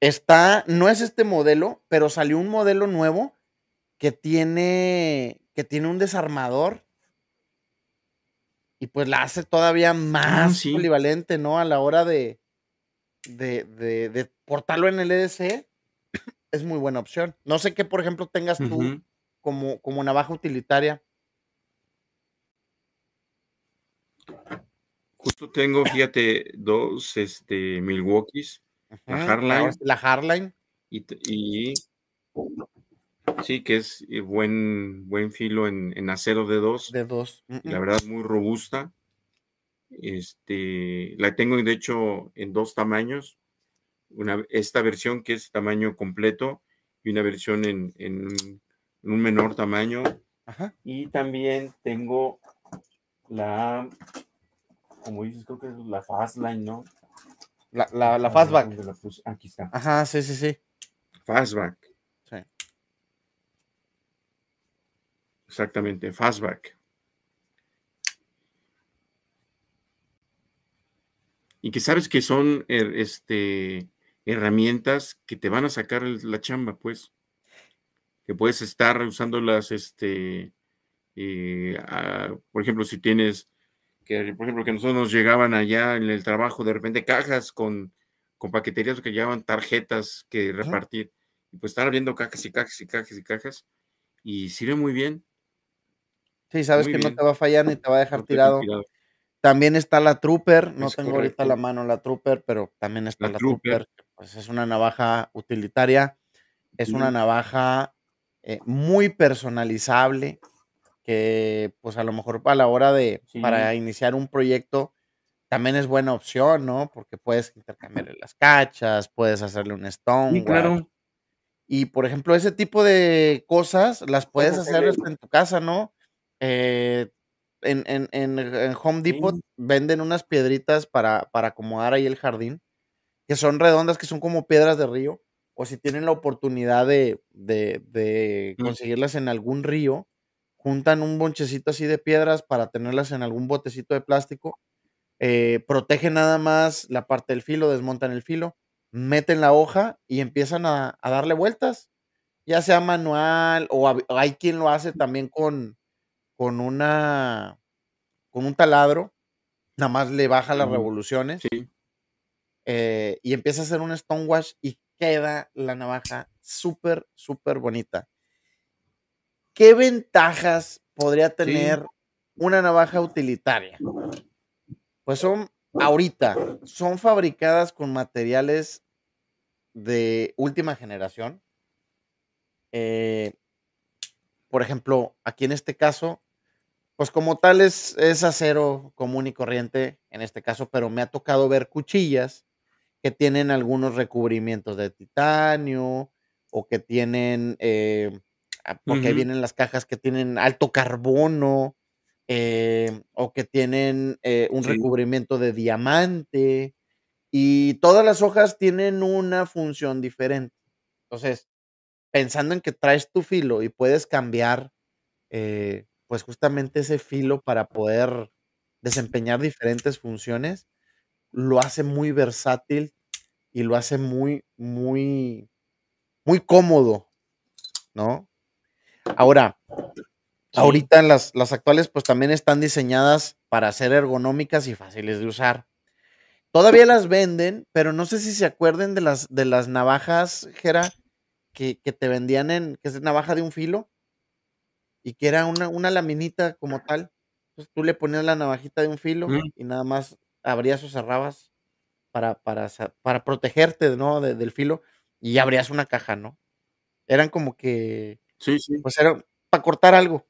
está, no es este modelo, pero salió un modelo nuevo que tiene que tiene un desarmador y pues la hace todavía ah, más polivalente, ¿no? A la hora de, de, portarlo en el EDC, es muy buena opción. No sé qué, por ejemplo, tengas tú como, navaja utilitaria. Justo tengo, fíjate, dos este, Milwaukees, la Hardline. La Hardline. y Sí, que es eh, buen, buen filo en, acero de dos. De dos. La verdad, muy robusta. Este, la tengo de hecho en dos tamaños. Una, esta versión que es tamaño completo y una versión en, un menor tamaño. Ajá. Y también tengo la, como dices, creo que es la Fastline, ¿no? La, Fastback. aquí está. Ajá, sí, sí, sí. Fastback. Exactamente, fastback. Y que sabes que son er, este, herramientas que te van a sacar la chamba, pues. Que puedes estar usándolas, este, eh, por ejemplo, si tienes, que por ejemplo, que nosotros nos llegaban allá en el trabajo de repente cajas con, con paqueterías que llevaban tarjetas que repartir. Y pues estar abriendo cajas y cajas y cajas y cajas. Y sirve muy bien. Sí, sabes que no te va a fallar ni te va a dejar tirado. También está la Trooper, no tengo ahorita la mano la Trooper, pero también está la, Trooper, pues es una navaja utilitaria, es una navaja eh, muy personalizable, que pues a lo mejor a la hora de, para iniciar un proyecto, también es buena opción, ¿no? Porque puedes intercambiarle las cachas, puedes hacerle un stone. claro. Y por ejemplo, ese tipo de cosas las puedes hacer en tu casa, ¿no? Eh, en, Home Depot venden unas piedritas para, acomodar ahí el jardín, que son redondas, que son como piedras de río, o si tienen la oportunidad de, de, conseguirlas en algún río, juntan un bonchecito así de piedras para tenerlas en algún botecito de plástico, eh, protegen nada más la parte del filo, desmontan el filo, meten la hoja y empiezan a, darle vueltas, ya sea manual o hay quien lo hace también con con una con un taladro, nada más le baja las revoluciones eh, y empieza a hacer un stonewash y queda la navaja súper, súper bonita. ¿Qué ventajas podría tener una navaja utilitaria? Pues son, ahorita, son fabricadas con materiales de última generación. Eh, por ejemplo, aquí en este caso, pues como tal es, acero común y corriente en este caso, pero me ha tocado ver cuchillas que tienen algunos recubrimientos de titanio o que tienen, eh, ah, porque vienen las cajas que tienen alto carbono eh, o que tienen eh, un recubrimiento de diamante y todas las hojas tienen una función diferente. Entonces, pensando en que traes tu filo y puedes cambiar pues justamente ese filo para poder desempeñar diferentes funciones lo hace muy versátil y lo hace muy, muy, muy cómodo, ¿no? Ahora, ahorita las, las actuales pues también están diseñadas para ser ergonómicas y fáciles de usar. Todavía las venden, pero no sé si se acuerden de las, de las navajas, Jera, que, que te vendían en, que es navaja de un filo, y que era una, una laminita como tal. Pues, tú le ponías la navajita de un filo y nada más abrías o cerrabas para, para, para protegerte ¿no? del filo y abrías una caja, ¿no? Eran como que. Sí, sí. Pues era para cortar algo.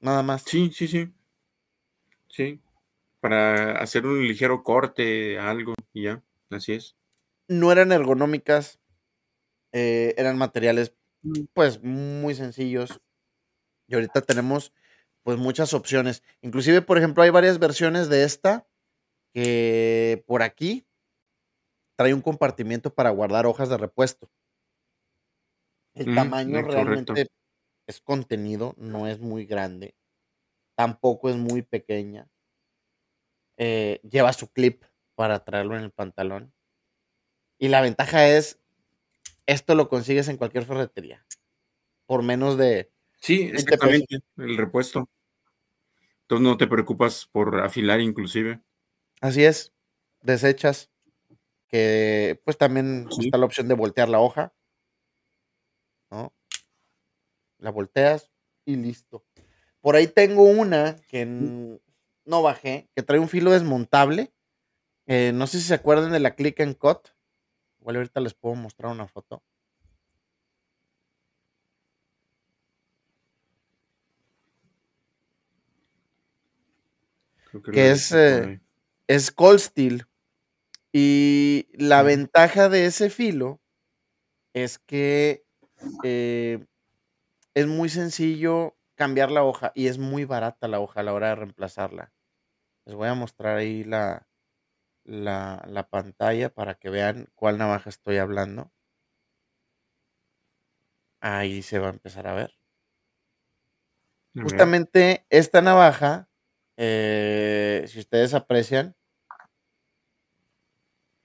Nada más. Sí, sí, sí. Sí. Para hacer un ligero corte, algo, y ya. Así es. No eran ergonómicas. Eh, eran materiales pues muy sencillos. Y ahorita tenemos pues muchas opciones. Inclusive, por ejemplo, hay varias versiones de esta que por aquí trae un compartimiento para guardar hojas de repuesto. El mm, tamaño realmente es contenido, no es muy grande, tampoco es muy pequeña. Eh, lleva su clip para traerlo en el pantalón. Y la ventaja es esto lo consigues en cualquier ferretería por menos de. Sí, exactamente, el repuesto. Entonces no te preocupas por afilar inclusive. Así es, desechas, que pues también está la opción de voltear la hoja, ¿no? La volteas y listo. Por ahí tengo una que no bajé, que trae un filo desmontable. Eh, no sé si se acuerdan de la click and cut. Igual ahorita les puedo mostrar una foto. que, eh, es, Cold Steel. Y la ventaja de ese filo es que eh, es muy sencillo cambiar la hoja y es muy barata la hoja a la hora de reemplazarla. Les voy a mostrar ahí la, la, pantalla para que vean cuál navaja estoy hablando. Ahí se va a empezar a ver. Justamente esta navaja, eh, si ustedes aprecian,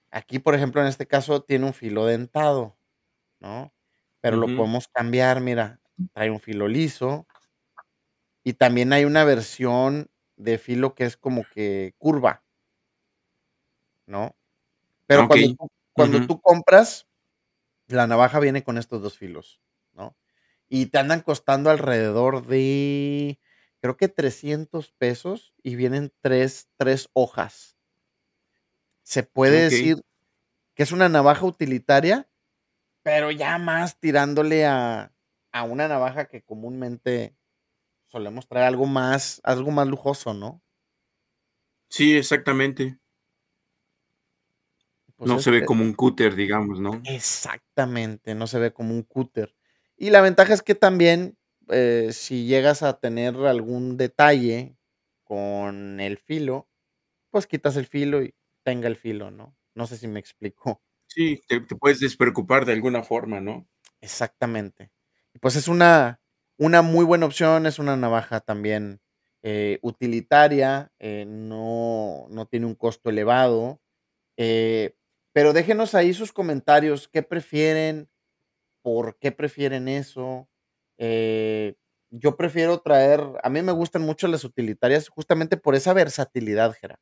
aquí, por ejemplo, en este caso tiene un filo dentado, ¿no? Pero lo podemos cambiar, mira, trae un filo liso. Y también hay una versión de filo que es como que curva. ¿no? Pero cuando, tú, compras, la navaja viene con estos dos filos, ¿no? Y te andan costando alrededor de, creo que 300 pesos y vienen tres, tres hojas. Se puede decir que es una navaja utilitaria, pero ya más tirándole a, a una navaja que comúnmente solemos traer algo más, algo más lujoso, ¿no? Sí, exactamente. Pues, no se ve este, como un cúter, digamos, ¿no? Exactamente, no se ve como un cúter. Y la ventaja es que también, eh, si llegas a tener algún detalle con el filo, pues quitas el filo y tenga el filo, ¿no? No sé si me explico. Sí, te, puedes despreocupar de alguna forma, ¿no? Exactamente. Pues es una, una muy buena opción, es una navaja también eh, utilitaria, eh, no, tiene un costo elevado. Pero déjenos ahí sus comentarios, qué prefieren, por qué prefieren eso. Eh, yo prefiero traer, a mí me gustan mucho las utilitarias justamente por esa versatilidad, jera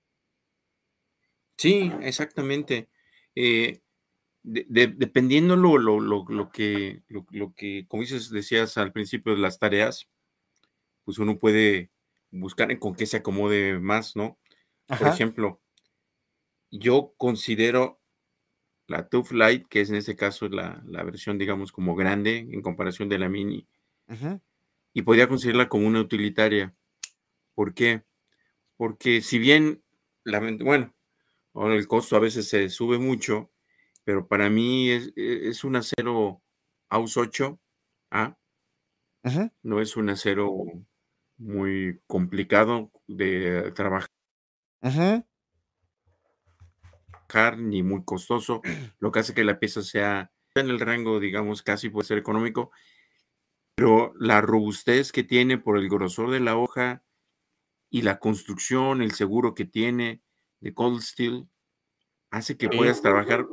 Sí, exactamente. Eh, de, dependiendo lo, que, lo, que, como dices, decías al principio de las tareas, pues uno puede buscar con qué se acomode más, ¿no? Por ejemplo, yo considero la Tuf Light, que es en ese caso la, la, versión, digamos, como grande en comparación de la Mini. Y podría considerarla como una utilitaria. ¿Por qué? Porque si bien, la, bueno, ahora el costo a veces se sube mucho, pero para mí es, e, un acero AUS 8A. ¿ah? No es un acero muy complicado de trabajar. Ajá ni muy costoso, lo que hace que la pieza sea en el rango, digamos, casi puede ser económico, pero la robustez que tiene por el grosor de la hoja y la construcción, el seguro que tiene de cold steel, hace que puedas trabajar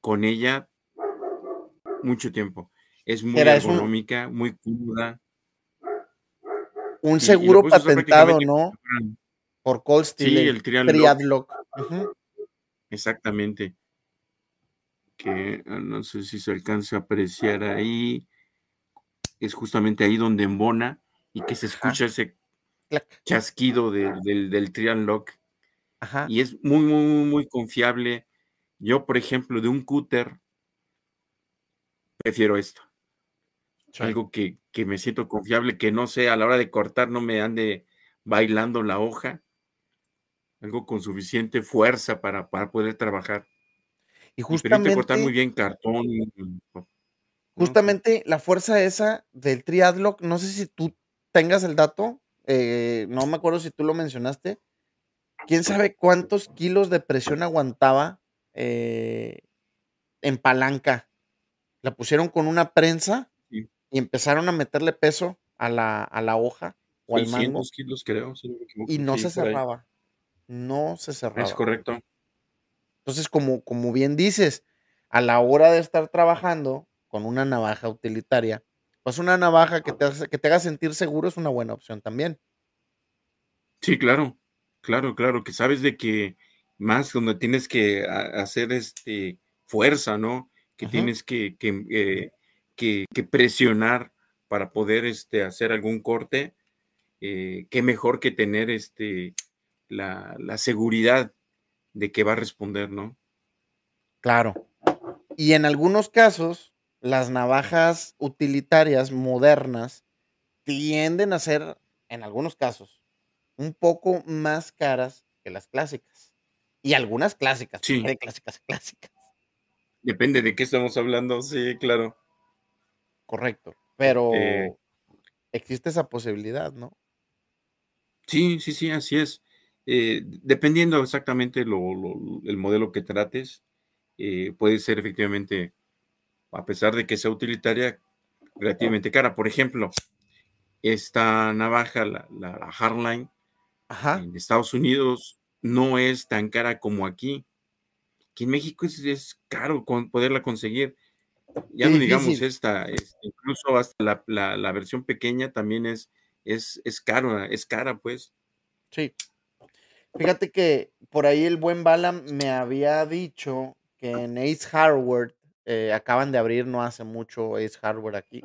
con ella mucho tiempo. Es muy económica, muy cómoda. Un seguro patentado, ¿no? Por cold steel. Sí, el, Triadlock. Exactamente. Que ah, no sé si se alcanza a apreciar ahí. Es justamente ahí donde embona y que se escucha ese chasquido del, del Y es muy, muy, muy confiable. Yo, por ejemplo, de un cúter, prefiero esto. Algo que, que, me siento confiable, que no sé, a la hora de cortar no me ande bailando la hoja algo con suficiente fuerza para, poder trabajar. Y justamente. cortar muy bien cartón. Oh, justamente la fuerza esa del triadlock, no sé si tú tengas el dato, eh, no me acuerdo si tú lo mencionaste. Quién sabe cuántos kilos de presión aguantaba eh, en palanca. La pusieron con una prensa y empezaron a meterle peso a la, hoja o al mango. kilos, creo. y no se cerraba no se cerraba. Es correcto. Entonces, como, como bien dices, a la hora de estar trabajando con una navaja utilitaria, pues una navaja que te, que te haga sentir seguro es una buena opción también. Sí, claro, claro, claro, que sabes de que más cuando tienes que hacer este fuerza, ¿no? Que tienes eh, que, que, presionar para poder este, hacer algún corte, eh, qué mejor que tener este, la, seguridad de que va a responder, ¿no? Claro. Y en algunos casos, las navajas utilitarias modernas tienden a ser, en algunos casos, un poco más caras que las clásicas. Y algunas clásicas, sí. clásicas, clásicas. Depende de qué estamos hablando, sí, claro. Correcto, pero eh. existe esa posibilidad, ¿no? Sí, sí, sí, así es. Eh, dependiendo exactamente el modelo que trates, eh, puede ser efectivamente, a pesar de que sea utilitaria, relativamente cara. Por ejemplo, esta navaja, la, Hardline, en Estados Unidos no es tan cara como aquí. que en México es, caro poderla conseguir. Ya no digamos esta, incluso hasta la, versión pequeña también es, es, es es cara, pues. Sí. Fíjate que por ahí el buen Bala me había dicho que en Ace Hardware eh, acaban de abrir no hace mucho Ace Hardware aquí.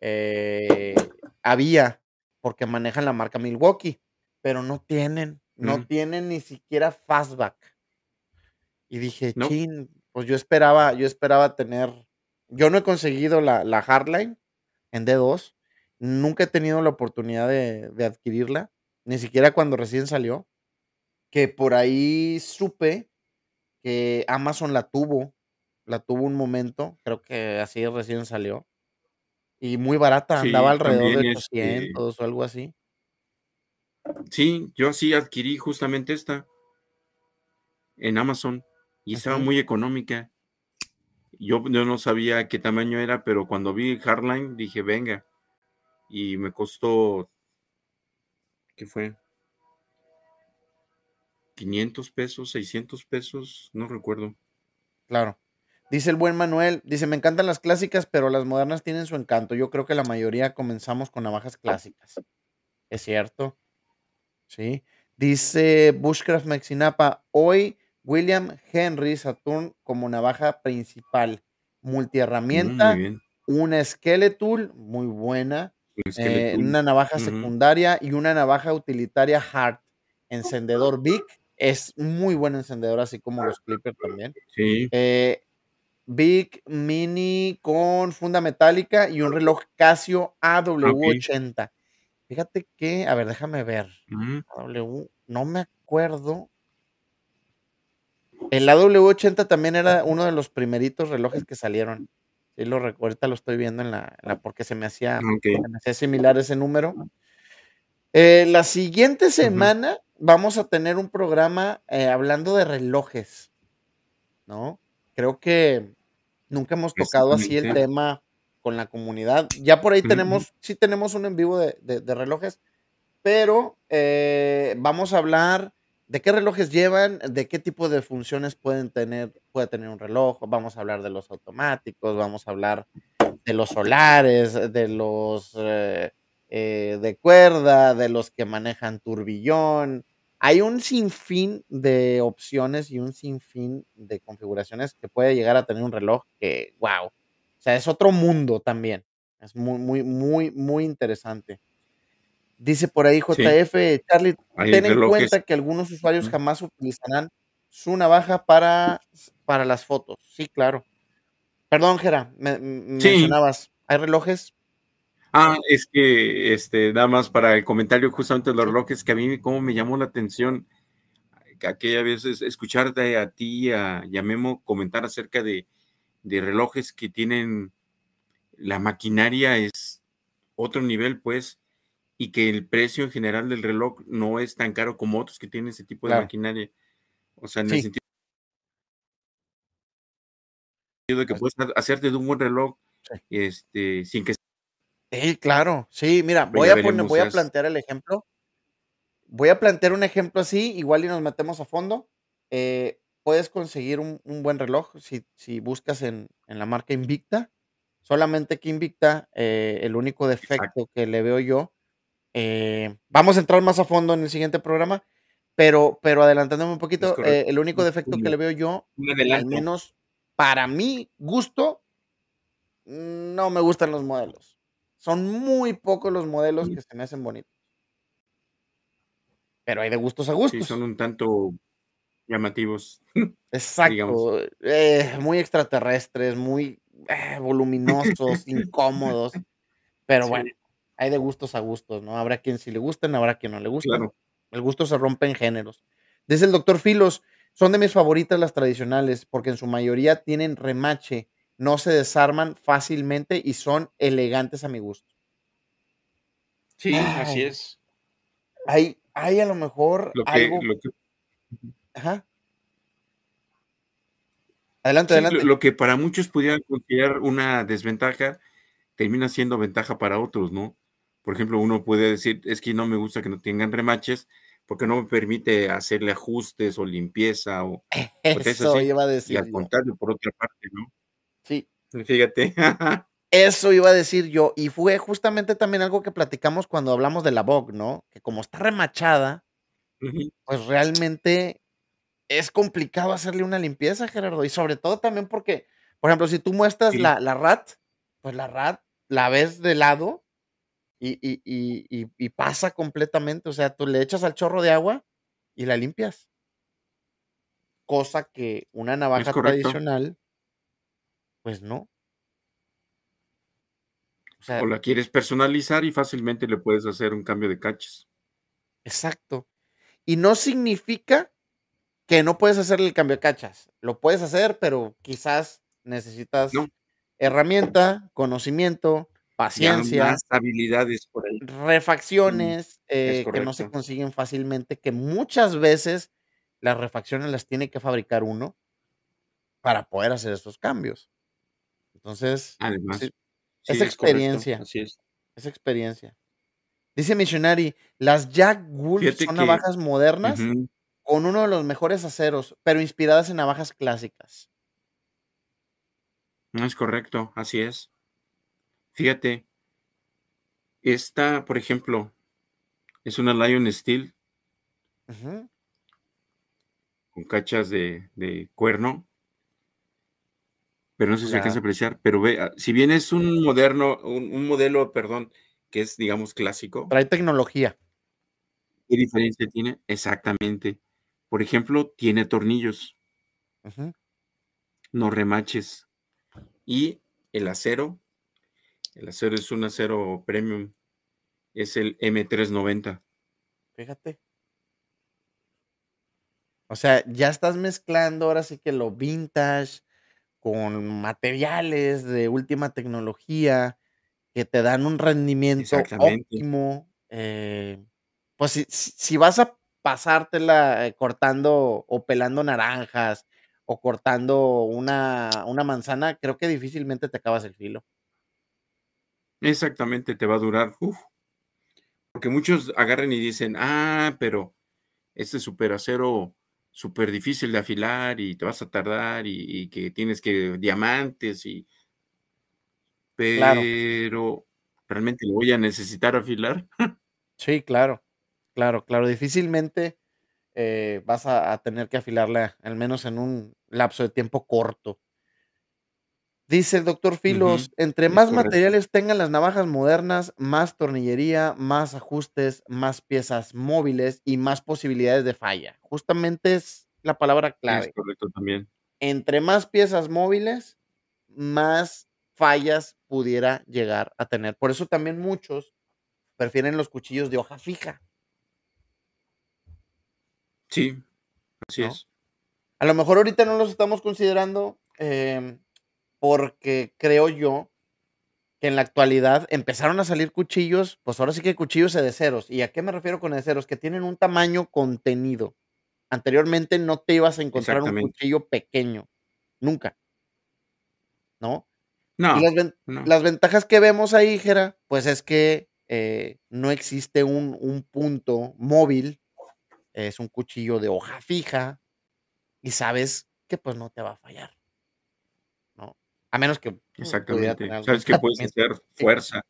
Eh, había, porque manejan la marca Milwaukee, pero no tienen, no mm. tienen ni siquiera fastback. Y dije, chin, pues yo esperaba, yo esperaba tener, yo no he conseguido la, hardline en D2, nunca he tenido la oportunidad de adquirirla, ni siquiera cuando recién salió que por ahí supe que Amazon la tuvo, la tuvo un momento, creo que así recién salió. Y muy barata, andaba alrededor de 100 este o algo así. Sí, yo así adquirí justamente esta en Amazon y estaba muy económica. Yo, yo, no sabía qué tamaño era, pero cuando vi Hardline dije, venga. Y me costó, ¿qué fue? 500 pesos, 600 pesos, no recuerdo. Claro. Dice el buen Manuel, dice, me encantan las clásicas, pero las modernas tienen su encanto. Yo creo que la mayoría comenzamos con navajas clásicas. Es cierto. Sí. Dice Bushcraft Maxinapa, hoy William Henry Saturn como navaja principal, multiherramienta, mm, una Skeletool, muy buena, eh, una navaja secundaria y una navaja utilitaria Hard. encendedor Big es muy buen encendedor, así como los Clippers también. Sí. Big eh, Mini con funda metálica y un reloj Casio AW80. Ah, Fíjate que, a ver, déjame ver. Mm. W, no me acuerdo. El AW80 también era uno de los primeritos relojes que salieron. Sí, lo ahorita lo estoy viendo en la, la porque ah, se me hacía, similar ese número. Eh, la siguiente semana vamos a tener un programa eh, hablando de relojes, ¿no? Creo que nunca hemos tocado así el tema con la comunidad. Ya por ahí tenemos, sí tenemos un en vivo de, relojes, pero eh, vamos a hablar de qué relojes llevan, de qué tipo de funciones pueden tener, puede tener un reloj, vamos a hablar de los automáticos, vamos a hablar de los solares, de los... Eh, eh, de cuerda, de los que manejan turbillón. Hay un sinfín de opciones y un sinfín de configuraciones que puede llegar a tener un reloj que, wow, o sea, es otro mundo también. Es muy, muy, muy, muy interesante. Dice por ahí JF, Charlie, ten en cuenta que algunos usuarios jamás utilizarán su navaja para, para las fotos. Sí, claro. Perdón, Jera, me, mencionabas. Hay relojes Ah, es que, este, nada más para el comentario justamente de los relojes, que a mí como me llamó la atención aquella vez escucharte a ti a, y a, comentar acerca de, relojes que tienen la maquinaria es otro nivel, pues, y que el precio en general del reloj no es tan caro como otros que tienen ese tipo de maquinaria. O sea, en el sentido de que puedes hacerte de un buen reloj este, sin que Sí, claro, sí, mira, voy a, poner, voy a plantear el ejemplo. Voy a plantear un ejemplo así, igual y nos metemos a fondo. Eh, puedes conseguir un, buen reloj si, buscas en, la marca Invicta. Solamente que Invicta, eh, el único defecto que le veo yo, eh, vamos a entrar más a fondo en el siguiente programa, pero, pero adelantándome un poquito, el único defecto que le veo yo, al menos para mi gusto, no me gustan los modelos. Son muy pocos los modelos que se me hacen bonitos. Pero hay de gustos a gustos. Sí, son un tanto llamativos. Exacto. Eh, muy extraterrestres, muy eh, voluminosos, incómodos. Pero bueno, hay de gustos a gustos, ¿no? Habrá quien sí le gusten, habrá quien no le gusten. Claro. El gusto se rompe en géneros. desde el doctor Filos, son de mis favoritas las tradicionales porque en su mayoría tienen remache no se desarman fácilmente y son elegantes a mi gusto. Sí, así es. Hay, hay a lo mejor algo. Ajá. Adelante, adelante. Lo, que para muchos pudiera considerar una desventaja termina siendo ventaja para otros, ¿no? Por ejemplo, uno puede decir, es que no me gusta que no tengan remaches porque no me permite hacerle ajustes o limpieza o... Eso a decir. Y al contrario, por otra parte, ¿no? Sí. Fíjate. Eso iba a decir yo. Y fue justamente también algo que platicamos cuando hablamos de la Vogue, ¿no? Que como está remachada, pues realmente es complicado hacerle una limpieza, Gerardo. Y sobre todo también porque, por ejemplo, si tú muestras la, rat, pues la rat la ves de lado y, y, pasa completamente. O sea, tú le echas al chorro de agua y la limpias. Cosa que una navaja tradicional pues no. O, la quieres personalizar y fácilmente le puedes hacer un cambio de cachas. Exacto. Y no significa que no puedes hacerle el cambio de cachas. Lo puedes hacer, pero quizás necesitas herramienta, conocimiento, paciencia. habilidades por ahí. Refacciones mm, eh, que no se consiguen fácilmente, que muchas veces las refacciones las tiene que fabricar uno para poder hacer esos cambios. Entonces, es experiencia. es. experiencia. Dice Missionary, las Jack Wolf son navajas modernas con uno de los mejores aceros, pero inspiradas en navajas clásicas. No es correcto, así es. Fíjate, esta, por ejemplo, es una Lion Steel con cachas de cuerno pero no sé si alcanza a apreciar, pero vea, ah, si bien es un moderno, un, modelo, perdón, que es, digamos, clásico. hay tecnología. ¿Qué diferencia tiene? Exactamente. Por ejemplo, tiene tornillos, no remaches. Y el acero, el acero es un acero premium, es el M390. Fíjate. O sea, ya estás mezclando ahora sí que lo vintage, con materiales de última tecnología que te dan un rendimiento óptimo. Eh, pues si, vas a pasártela eh, cortando o pelando naranjas o cortando una, una manzana, creo que difícilmente te acabas el filo. Exactamente, te va a durar. Uf. Porque muchos agarren y dicen, ah, pero este superacero súper difícil de afilar y te vas a tardar y, que tienes que diamantes y... Pero realmente lo voy a necesitar afilar. sí, claro, claro, claro. Difícilmente eh, vas a, tener que afilarla, al menos en un lapso de tiempo corto. Dice el doctor Filos, entre más materiales tengan las navajas modernas, más tornillería, más ajustes, más piezas móviles y más posibilidades de falla. Justamente es la palabra clave. Es correcto también. Entre más piezas móviles, más fallas pudiera llegar a tener. Por eso también muchos prefieren los cuchillos de hoja fija. Sí, así es. A lo mejor ahorita no los estamos considerando. Em, porque creo yo que en la actualidad empezaron a salir cuchillos, pues ahora sí que cuchillos de ceros. ¿Y a qué me refiero con ceros? Que tienen un tamaño contenido. Anteriormente no te ibas a encontrar un cuchillo pequeño, nunca. ¿No? No, las, ventajas que vemos ahí, Jera, pues es que eh, no existe un punto móvil, es un cuchillo de hoja fija y sabes que pues no te va a fallar. A menos que. Exactamente. Sabes que puedes hacer fuerza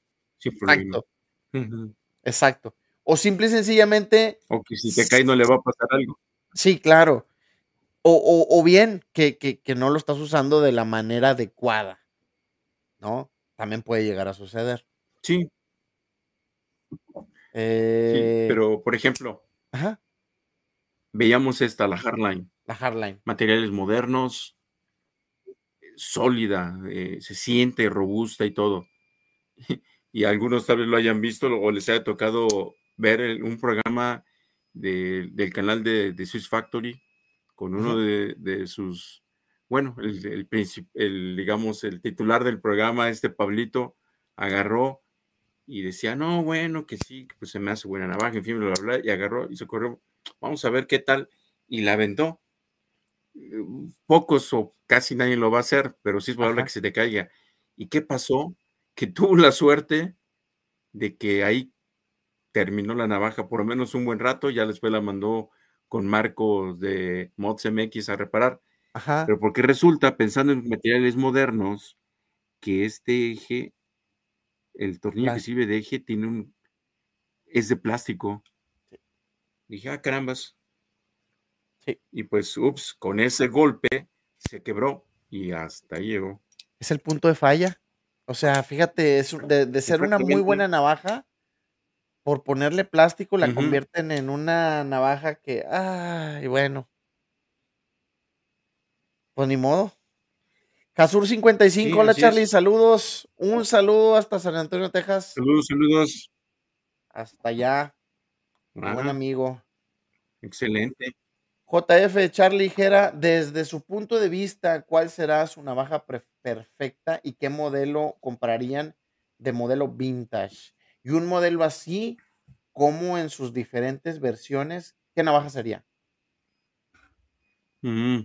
Exacto. O simple y sencillamente. O que si te cae no le va a pasar algo. Sí, claro. O, bien que, no lo estás usando de la manera adecuada, ¿no? También puede llegar a suceder. Sí. Eh, pero, por ejemplo, veíamos esta, la Hardline. La Hardline. Materiales modernos, sólida, eh, se siente robusta y todo. Y algunos tal vez lo hayan visto o les haya tocado ver un programa del canal de, Swiss Factory con uno de, sus, bueno, el, el, digamos, el titular del programa, este Pablito, agarró y decía, no, bueno, que sí, pues se me hace buena navaja, en fin, bla, bla, y agarró y se corrió, vamos a ver qué tal, y la vendó eh, pocos o casi nadie lo va a hacer, pero sí es probable que se te caiga. ¿Y qué pasó? Que tuvo la suerte de que ahí terminó la navaja por lo menos un buen rato, ya después la mandó con marcos de Mods MX a reparar. Pero porque resulta, pensando en materiales modernos, que este eje, el tornillo que sirve de eje, tiene un, es de plástico. Dije, ah, carambas, y pues, ups, con ese golpe se quebró y hasta ahí llegó. Es el punto de falla. O sea, fíjate, es de, ser una muy buena navaja, por ponerle plástico la convierten en una navaja que, ay, bueno. Pues ni modo. Casur 55, hola Charlie, saludos. Un saludo hasta San Antonio, Texas. Saludos, saludos. Hasta allá. Un Buen amigo. Excelente. JF Charlie Jera, desde su punto de vista, ¿cuál será su navaja perfecta y qué modelo comprarían de modelo vintage? Y un modelo así, como en sus diferentes versiones, ¿qué navaja sería? Mm.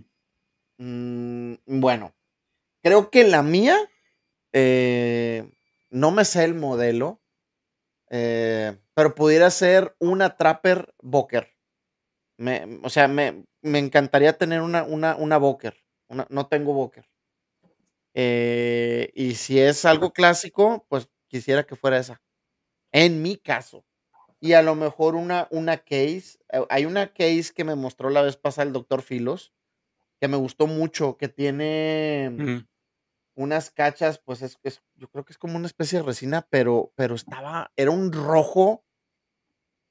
Mm, bueno, creo que la mía, eh, no me sé el modelo, eh, pero pudiera ser una Trapper Boker o sea, me, encantaría tener una, una, una Boker. no tengo Boker. Eh, y si es algo clásico, pues quisiera que fuera esa. En mi caso. Y a lo mejor una, una case. Eh, hay una case que me mostró la vez pasada el doctor Filos, que me gustó mucho, que tiene mm, unas cachas, pues es, yo creo que es como una especie de resina, pero, pero estaba, era un rojo,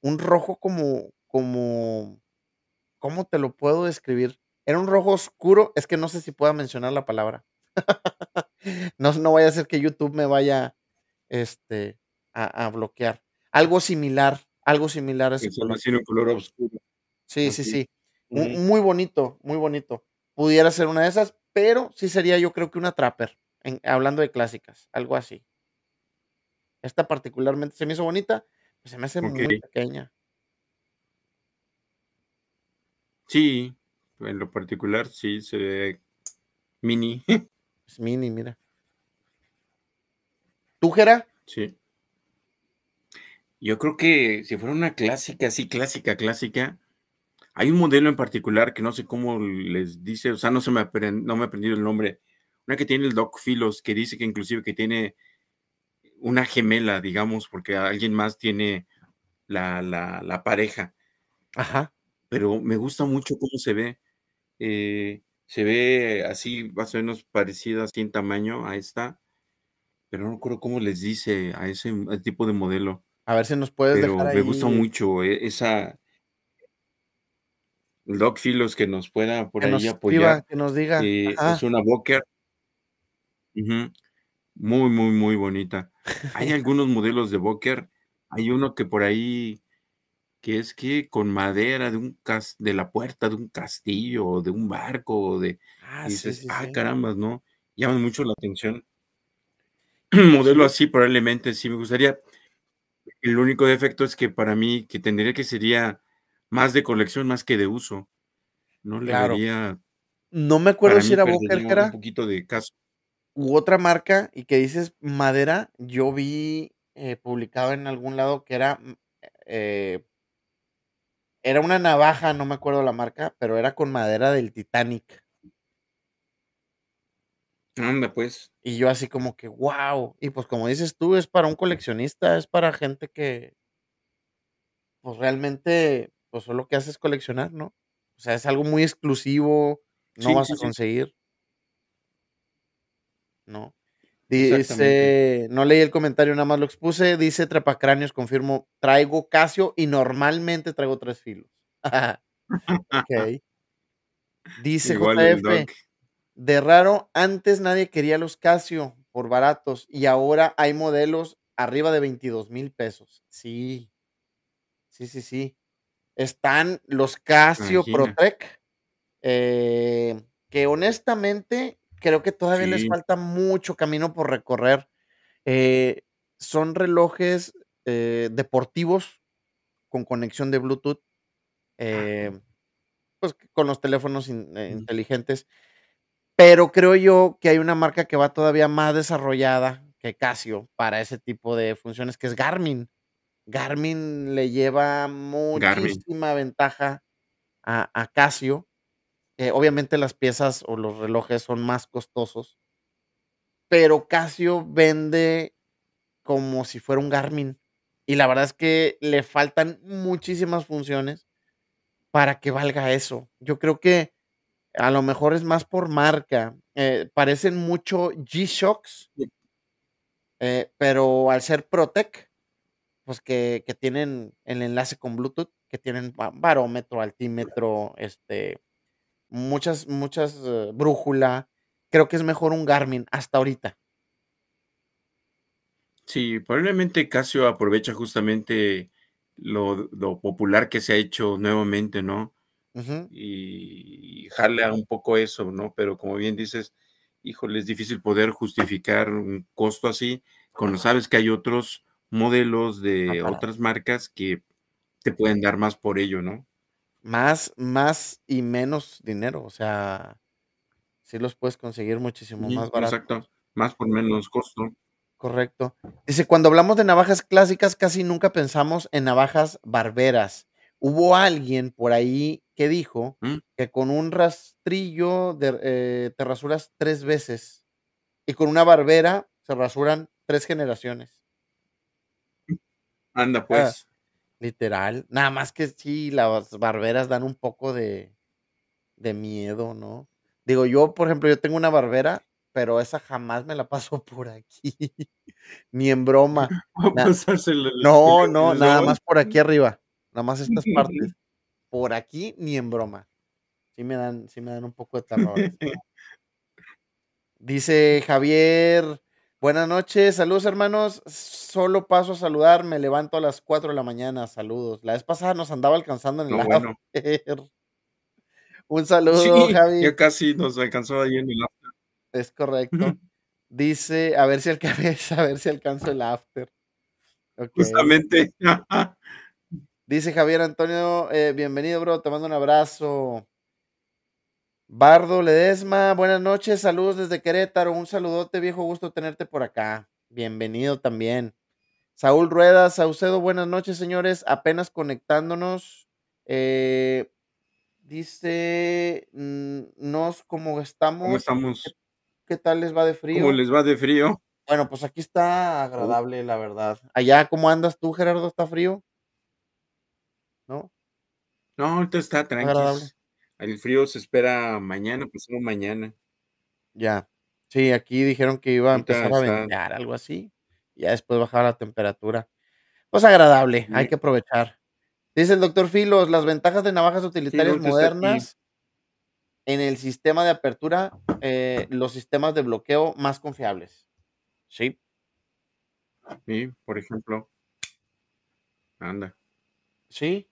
un rojo como, como, ¿cómo te lo puedo describir? Era un rojo oscuro, es que no sé si pueda mencionar la palabra. no, no vaya a ser que YouTube me vaya este, a, bloquear. Algo similar, algo similar a ese color. color oscuro. Sí, sí, sí. Muy bonito, muy bonito. Pudiera ser una de esas, pero sí sería yo creo que una trapper, hablando de clásicas, algo así. Esta particularmente se me hizo bonita, se me hace muy pequeña. Sí, en lo particular sí se ve mini. Es mini, mira. ¿Tú, Sí. Yo creo que si fuera una clásica, así clásica, clásica, hay un modelo en particular que no sé cómo les dice, o sea, no se me no me he aprendido el nombre. Una que tiene el Doc Filos, que dice que inclusive que tiene una gemela, digamos, porque alguien más tiene la, la pareja. Ajá pero me gusta mucho cómo se ve. Eh, se ve así, más o menos parecida, así en tamaño a esta, pero no recuerdo cómo les dice a ese tipo de modelo. A ver si nos puedes dejar ahí. Me gusta mucho eh, esa. Doc Filos que nos pueda por ahí apoyar. que nos diga. Eh, es una Boker. Muy, muy, muy bonita. Hay algunos modelos de Boker. Hay uno que por ahí que es que con madera de un cas de la puerta de un castillo o de un barco o de ah, dices, ah, carambas, ¿no? Llaman mucho la atención. Modelo así probablemente sí me gustaría. El único defecto es que para mí que tendría que sería más de colección más que de uso. No le daría, No me acuerdo si era Boca era Un poquito de caso. U otra marca y que dices madera, yo vi eh, publicado en algún lado que era mm, eh, era una navaja, no me acuerdo la marca, pero era con madera del Titanic. Anda, pues. Y yo así como que, wow. Y pues como dices tú, es para un coleccionista, es para gente que, pues realmente, pues lo que hace es coleccionar, ¿no? O sea, es algo muy exclusivo, no vas a conseguir. ¿No? Dice, no leí el comentario, nada más lo expuse. Dice Trapacráneos, confirmo, traigo Casio y normalmente traigo tres filos. Dice JF, de raro, antes nadie quería los Casio por baratos y ahora hay modelos arriba de 22 mil pesos. Sí, sí, sí, sí. Están los Casio ProTrek Protec, eh, que honestamente creo que todavía les falta mucho camino por recorrer. Eh, son relojes eh, deportivos con conexión de Bluetooth, ah, em, pues con los teléfonos eh, inteligentes. Pero creo yo que hay una marca que va todavía más desarrollada que Casio para ese tipo de funciones, que es Garmin. Garmin le lleva muchísima ventaja a Casio eh, obviamente las piezas o los relojes son más costosos, pero Casio vende como si fuera un Garmin. Y la verdad es que le faltan muchísimas funciones para que valga eso. Yo creo que a lo mejor es más por marca. Eh, parecen mucho G-Shocks, eh, pero al ser ProTech pues que, que, tienen el enlace con Bluetooth, que tienen barómetro, altímetro, este, muchas, muchas eh, brújula. Creo que es mejor un Garmin hasta ahorita. Sí, probablemente Casio aprovecha justamente lo, popular que se ha hecho nuevamente, ¿no? y, y, un poco eso, ¿no? Pero como bien dices, híjole, es difícil poder justificar un costo así cuando sabes que hay otros modelos de otras marcas que te pueden dar más por ello, ¿no? más, más y menos dinero. O sea, sí los puedes conseguir muchísimo más barato. Exacto, más por menos costo. Correcto. Dice, cuando hablamos de navajas clásicas, casi nunca pensamos en navajas barberas. Hubo alguien por ahí que dijo mm. que con un rastrillo de, eh, te rasuras tres veces y con una barbera se rasuran tres generaciones. Anda, pues. Literal. Nada más que sí, las barberas dan un poco de, de miedo, ¿no? Digo, yo, por ejemplo, yo tengo una barbera, pero esa jamás me la paso por aquí. Ni en broma. no, no, nada más por aquí arriba. Nada más estas partes. Por aquí, ni en broma. Sí me dan, sí me dan un poco de terror. Este, Dice Javier Buenas noches, saludos hermanos. Solo paso a saludar, me levanto a las 4 de la mañana, saludos. La vez pasada nos andaba alcanzando en el after, Un saludo, Javi. yo casi nos alcanzó ahí en el after. Es correcto. Dice, a ver si alcanza a ver si alcanzo el after. Justamente. Dice Javier Antonio, eh, bienvenido, bro, te mando un abrazo. Bardo Ledesma, buenas noches, saludos desde Querétaro, un saludote viejo, gusto tenerte por acá, bienvenido también. Saúl Rueda, Saucedo, buenas noches señores, apenas conectándonos. Eh, dice, mm, nos cómo estamos. ¿Cómo estamos? ¿Qué, tal les va de frío? ¿Cómo les va de frío? Bueno, pues aquí está agradable, la verdad. Allá, ¿cómo andas tú, Gerardo? ¿Está frío? ¿No? No, ahorita está tranquilo. El frío se espera mañana, pues no mañana. Ya. Sí, aquí dijeron que iba a empezar a ventear, algo así. Ya después bajaba la temperatura. Pues agradable, hay que aprovechar. Dice el doctor Filos, las ventajas de navajas utilitarias modernas en el sistema de apertura, eh, los sistemas de bloqueo más confiables. Sí. Sí, por ejemplo. Anda. Sí,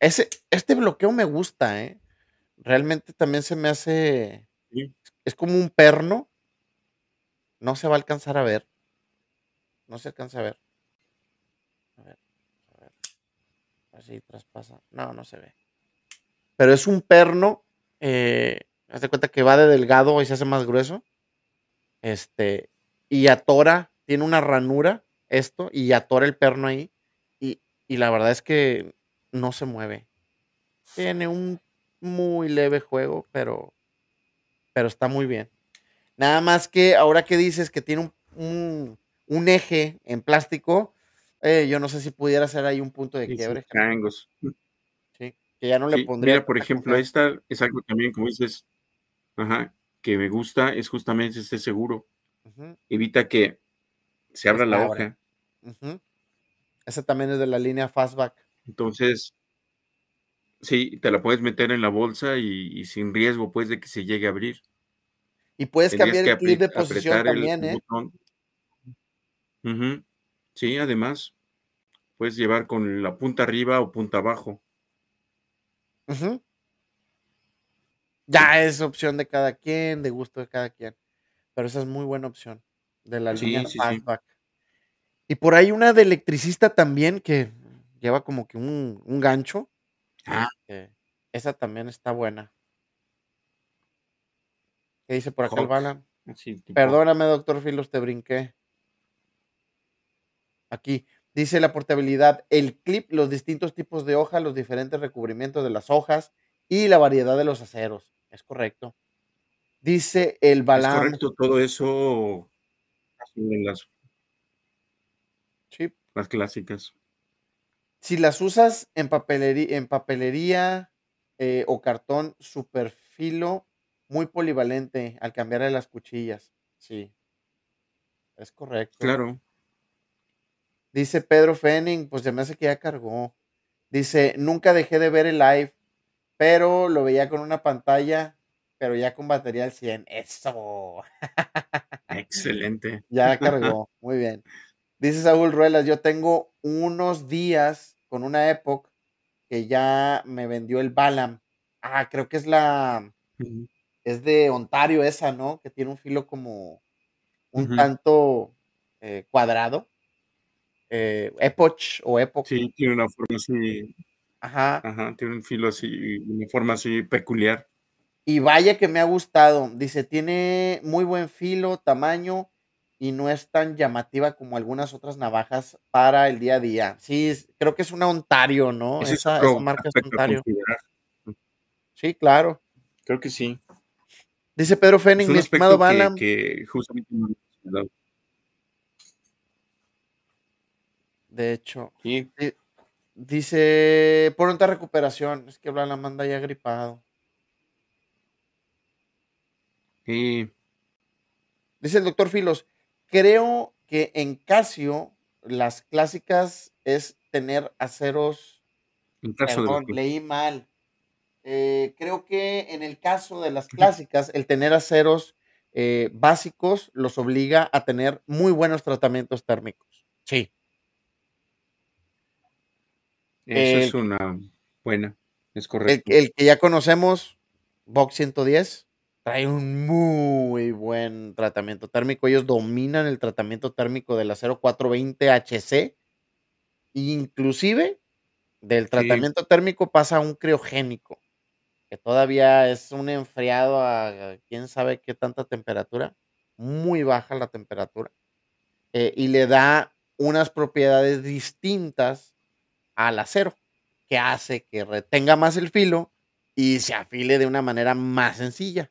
este bloqueo me gusta, ¿eh? Realmente también se me hace. Es como un perno. No se va a alcanzar a ver. No se alcanza a ver. A ver. A ver. Así traspasa. No, no se ve. Pero es un perno. Eh, haz cuenta que va de delgado y se hace más grueso. Este. Y atora. Tiene una ranura. Esto. Y atora el perno ahí. Y, y la verdad es que no se mueve. Tiene un muy leve juego, pero, pero está muy bien. Nada más que ahora que dices que tiene un, eje en plástico, eh, yo no sé si pudiera ser ahí un punto de quiebre. Sí, que ya no le pondría. Mira, por ejemplo, esta es algo también, como dices, que me gusta, es justamente este seguro. Evita que se abra la hoja. esa también es de la línea fastback. Entonces, sí, te la puedes meter en la bolsa y, sin riesgo, pues, de que se llegue a abrir. Y puedes cambiar el clip de posición también, ¿eh? Sí, además, puedes llevar con la punta arriba o punta abajo. Ya es opción de cada quien, de gusto de cada quien. Pero esa es muy buena opción de la línea sí, Y por ahí una de electricista también que lleva como que un, gancho. Ah. Este, esa también está buena. ¿Qué dice por acá el bala? Perdóname, doctor Filos, te brinqué. Aquí dice la portabilidad, el clip, los distintos tipos de hoja, los diferentes recubrimientos de las hojas y la variedad de los aceros. Es correcto. Dice el balance. Es correcto, todo eso sí. las clásicas si las usas en papelería, eh, o cartón, superfilo, muy polivalente al cambiarle las cuchillas. Sí. Es correcto. Claro. Dice Pedro Fenning, pues ya me hace que ya cargó. Dice, nunca dejé de ver el live, pero lo veía con una pantalla, pero ya con batería al 100. Eso. Excelente. ya cargó. Muy bien. Dice Saúl Ruelas, yo tengo unos días con una Epoch que ya me vendió el Balam. Ah, creo que es la... Es de Ontario esa, ¿no? Que tiene un filo como un tanto eh, cuadrado. Eh, Epoch o Epoch. Sí, tiene una forma así. Ajá. Ajá, tiene un filo así, una forma así peculiar. Y vaya que me ha gustado. Dice, tiene muy buen filo, tamaño y no es tan llamativa como algunas otras navajas para el día a día. Sí, creo que es una Ontario, ¿no? Esa, marca es Ontario. Sí, claro. Creo que sí. Dice Pedro Fénix, mi estimado De hecho, dice dice pronta recuperación. Es que la manda ya gripado. Dice el doctor Filos, creo que en Casio las clásicas es tener aceros. En caso perdón, de leí mal. Eh, creo que en el caso de las clásicas, el tener aceros eh, básicos los obliga a tener muy buenos tratamientos térmicos. Sí. Eso es una buena, es correcto. El, el que ya conocemos, Box 110, trae un muy buen tratamiento térmico. Ellos dominan el tratamiento térmico del acero 420 HC. Inclusive del tratamiento térmico pasa a un criogénico, que todavía es un enfriado a, quién sabe qué tanta temperatura, muy baja la temperatura, eh, y le da unas propiedades distintas al acero, que hace que retenga más el filo y se afile de una manera más sencilla.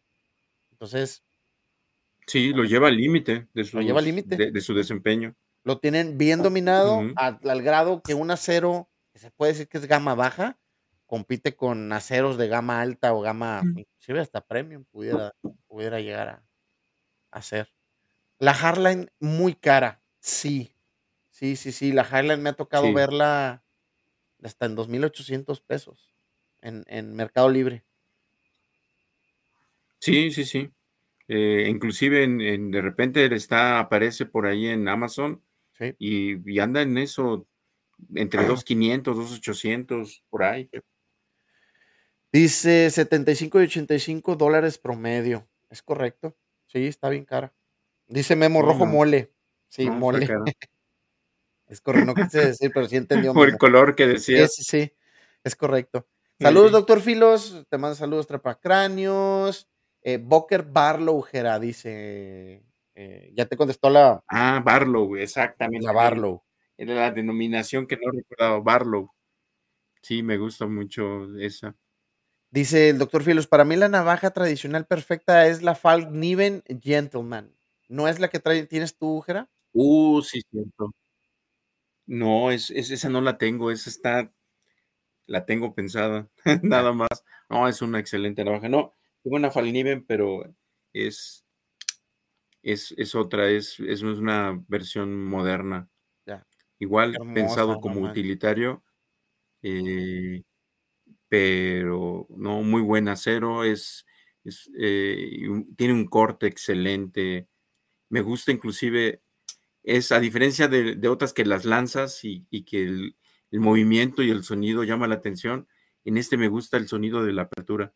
Entonces. Sí, lo lleva al límite de, lo lleva al de, de su desempeño. Lo tienen bien dominado al, grado que un acero, que se puede decir que es gama baja, compite con aceros de gama alta o gama, inclusive hasta premium, pudiera, pudiera llegar a, hacer. ser. La harline muy cara, sí. Sí, sí, sí. La Harline me ha tocado verla hasta en 2.800 pesos en, en Mercado Libre. Sí, sí, sí. Eh, inclusive en, de repente está, aparece por ahí en Amazon y, anda en eso entre 2.500, 2.800, por ahí. Dice 75 y 85 dólares promedio. ¿Es correcto? Sí, está bien cara. Dice Memo Rojo Mole. Sí, mole. es correcto, no quise decir, pero sí entendió. Por el color que decía. Sí, sí, es correcto. Saludos, doctor Filos. Te mando saludos, Trapacráneos. Eh, Boker Barlow, Gera, dice. Eh, ya te contestó la. Ah, Barlow, exactamente. La Barlow. Era la denominación que no recordado, Barlow. Sí, me gusta mucho esa. Dice el doctor Filos, para mí la navaja tradicional perfecta es la Niven Gentleman. ¿No es la que trae, tienes tú, Jera? Uh, sí, cierto. No, esa no la tengo, esa está, la tengo pensada, nada más. No, es una excelente navaja. No, una Falniven, pero es, es, otra, es, es, una versión moderna. Igual pensado como utilitario, eh, pero no muy buen acero, es, es eh, tiene un corte excelente. Me gusta inclusive, es a diferencia de, otras que las lanzas y, que el movimiento y el sonido llama la atención, en este me gusta el sonido de la apertura.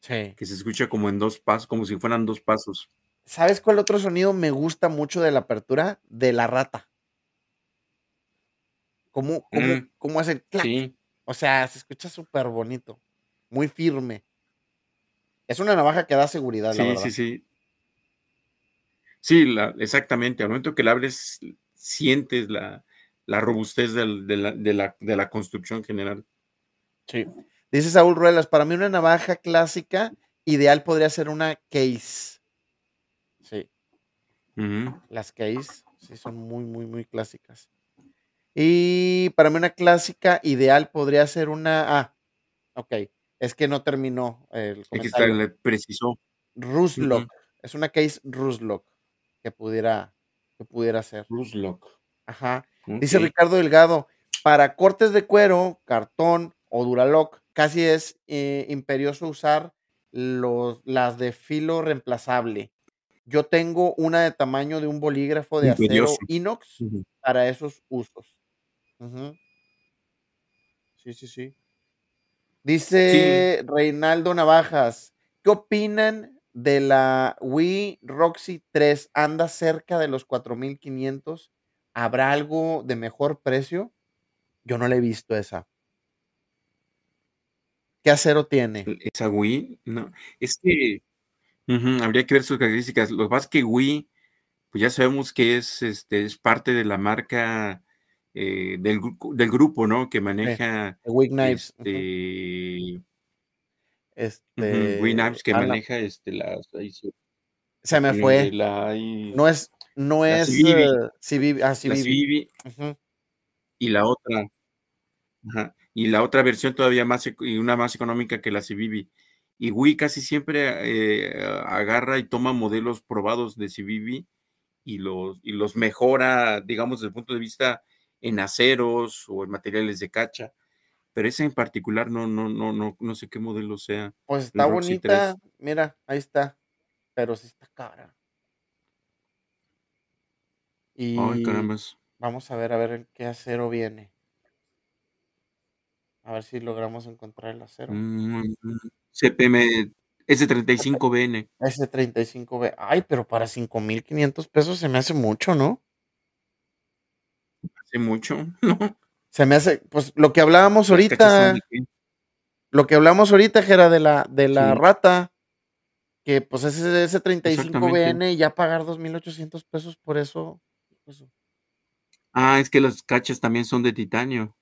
Que se escucha como en dos pasos, como si fueran dos pasos. ¿Sabes cuál otro sonido me gusta mucho de la apertura? De la rata. ¿Cómo, como mm. hace el O sea, se escucha súper bonito. Muy firme. Es una navaja que da seguridad, sí, Sí, sí, sí. exactamente. Al momento que la abres, sientes la, robustez de, la, de la construcción general. Sí. Dice Saúl Ruelas, para mí una navaja clásica ideal podría ser una case. Sí. Las case son muy, muy, muy clásicas. Y para mí una clásica ideal podría ser una... Ah, ok. Es que no terminó el comentario. Es que precisó. Ruslock. Es una case Ruslock que pudiera, que pudiera ser. Ruslock. Ajá. Dice Ricardo Delgado, para cortes de cuero, cartón, o Duraloc, casi es eh, imperioso usar los, las de filo reemplazable. Yo tengo una de tamaño de un bolígrafo de acero inox para esos usos. Sí, sí, sí. Dice Reinaldo Navajas, ¿qué opinan de la Wii Roxy 3? Anda cerca de los 4500. ¿Habrá algo de mejor precio? Yo no la he visto esa. ¿Qué acero tiene? Esa Wii, no. Es que habría que ver sus características. Lo más que Wii, pues ya sabemos que es, este, es parte de la marca eh, del, del, grupo, ¿no? Que maneja. Wii Knives. Este, este, Knives que maneja este, las. se me fue. Eh, no es. No es. Eh, ah, La y la otra. Ajá y la otra versión todavía más, y una más económica que la CBB Y Wii casi siempre eh, agarra y toma modelos probados de CBB y los, y los mejora, digamos, desde el punto de vista en aceros o en materiales de cacha. Pero ese en particular no, no, no, no, no sé qué modelo sea. Pues está bonita, mira, ahí está. Pero sí está cara. Y vamos a ver a ver qué acero viene. A ver si logramos encontrar el acero. CPM S35BN. S35B. Ay, pero para 5.500 pesos se me hace mucho, ¿no? Hace mucho, ¿no? Se me hace, pues lo que hablábamos ahorita, lo que hablamos ahorita, era de la, de la rata, que pues ese, s 35BN ya pagar 2.800 pesos por eso, eso. Pues. Ah, es que los caches también son de titanio.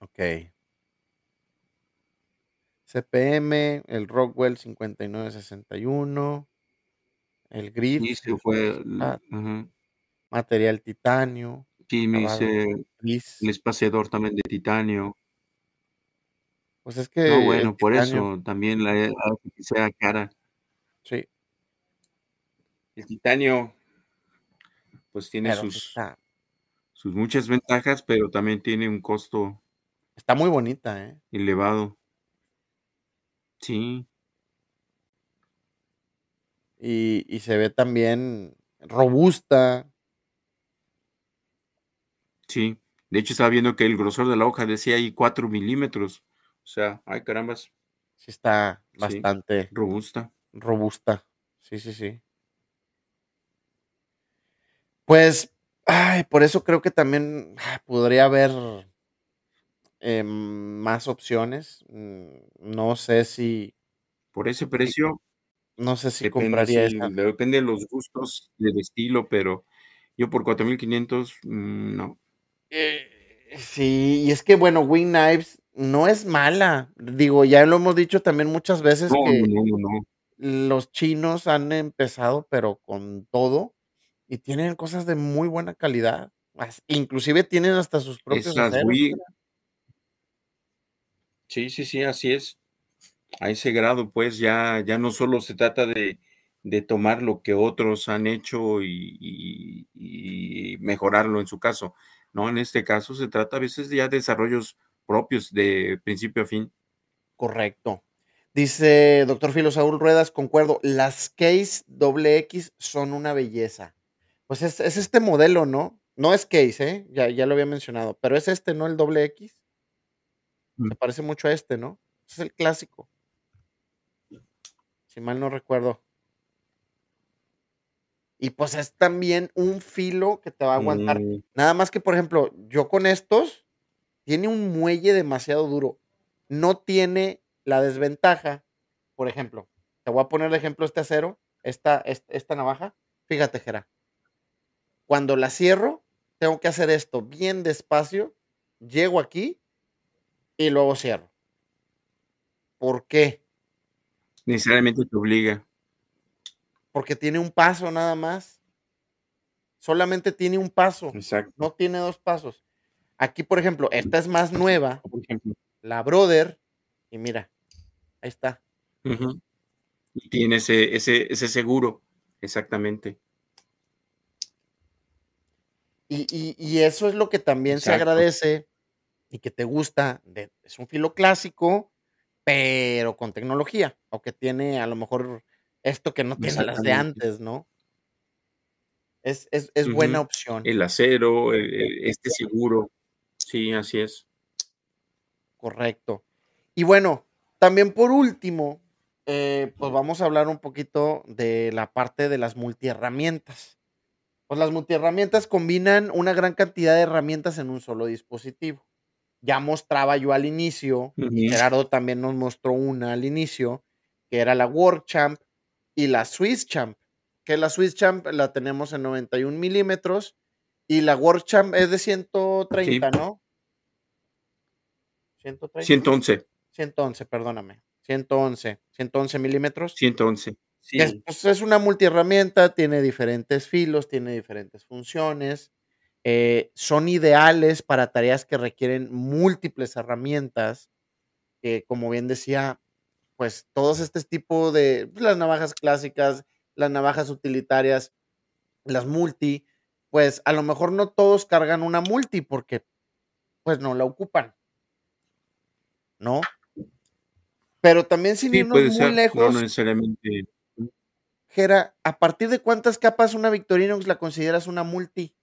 Ok. CPM, el Rockwell 5961, el grip. Material titanio. me el espaciador también de titanio. Pues es que. No, bueno, por eso también la, eh, que sea cara. Sí. El titanio, pues tiene sus, sus muchas ventajas, pero también tiene un costo Está muy bonita, ¿eh? Elevado. Sí. Y, se ve también robusta. Sí. De hecho, estaba viendo que el grosor de la hoja decía ahí 4 milímetros. O sea, ay carambas. Sí, está bastante. robusta. Robusta. Sí, sí, sí. Pues, ay, por eso creo que también ah, podría haber eh, más opciones. Mm, no sé si... Por ese precio... No sé si depende, compraría Depende de los gustos del estilo, pero yo por 4.500 mm, no. Eh, sí, y es que bueno, Wing Knives no es mala. Digo, ya lo hemos dicho también muchas veces que los chinos han empezado, pero con todo, y tienen cosas de muy buena calidad. Inclusive tienen hasta sus propios. Sí, sí, sí, así es. A ese grado, pues ya, ya no solo se trata de, tomar lo que otros han hecho y, mejorarlo en su caso. No, en este caso se trata a veces ya de desarrollos propios de principio a fin. Correcto. Dice doctor Filo Saúl Ruedas, concuerdo, las case doble X son una belleza. Pues es, es, este modelo, ¿no? No es case, ¿eh? ya, ya lo había mencionado, pero es este, ¿no? El doble X. Me parece mucho a este, ¿no? Este es el clásico. Si mal no recuerdo. Y pues es también un filo que te va a aguantar. Mm. Nada más que, por ejemplo, yo con estos, tiene un muelle demasiado duro. No tiene la desventaja, por ejemplo, te voy a poner el ejemplo este acero, esta, esta, esta navaja. Fíjate, Jera. Cuando la cierro, tengo que hacer esto bien despacio. Llego aquí y luego cierro. ¿Por qué? Necesariamente te obliga. Porque tiene un paso nada más. Solamente tiene un paso. Exacto. No tiene dos pasos. Aquí, por ejemplo, esta es más nueva. Por ejemplo. La Brother. Y mira, ahí está. Y tiene ese, ese, ese seguro. Exactamente. Y, eso es lo que también se agradece y que te gusta, es un filo clásico, pero con tecnología, o que tiene a lo mejor esto que no tiene las de antes, ¿no? Es, buena opción. El acero, este, este, este seguro. Sí, así es. Correcto. Y bueno, también por último, eh, pues vamos a hablar un poquito de la parte de las multiherramientas. Pues las multiherramientas combinan una gran cantidad de herramientas en un solo dispositivo ya mostraba yo al inicio, Gerardo también nos mostró una al inicio, que era la World Champ y la Swiss Champ, que la Swiss Champ la tenemos en 91 milímetros y la World es de 130, ¿no? 111. 111, perdóname. 111, 111 milímetros. 111. Es, pues, es una multiherramienta, tiene diferentes filos, tiene diferentes funciones. Eh, son ideales para tareas que requieren múltiples herramientas, que como bien decía, pues todos este tipo de pues, las navajas clásicas, las navajas utilitarias, las multi, pues a lo mejor no todos cargan una multi porque pues no la ocupan, ¿no? Pero también sin irnos muy lejos. Gera, ¿a partir de cuántas capas una Victorinox la consideras una multi?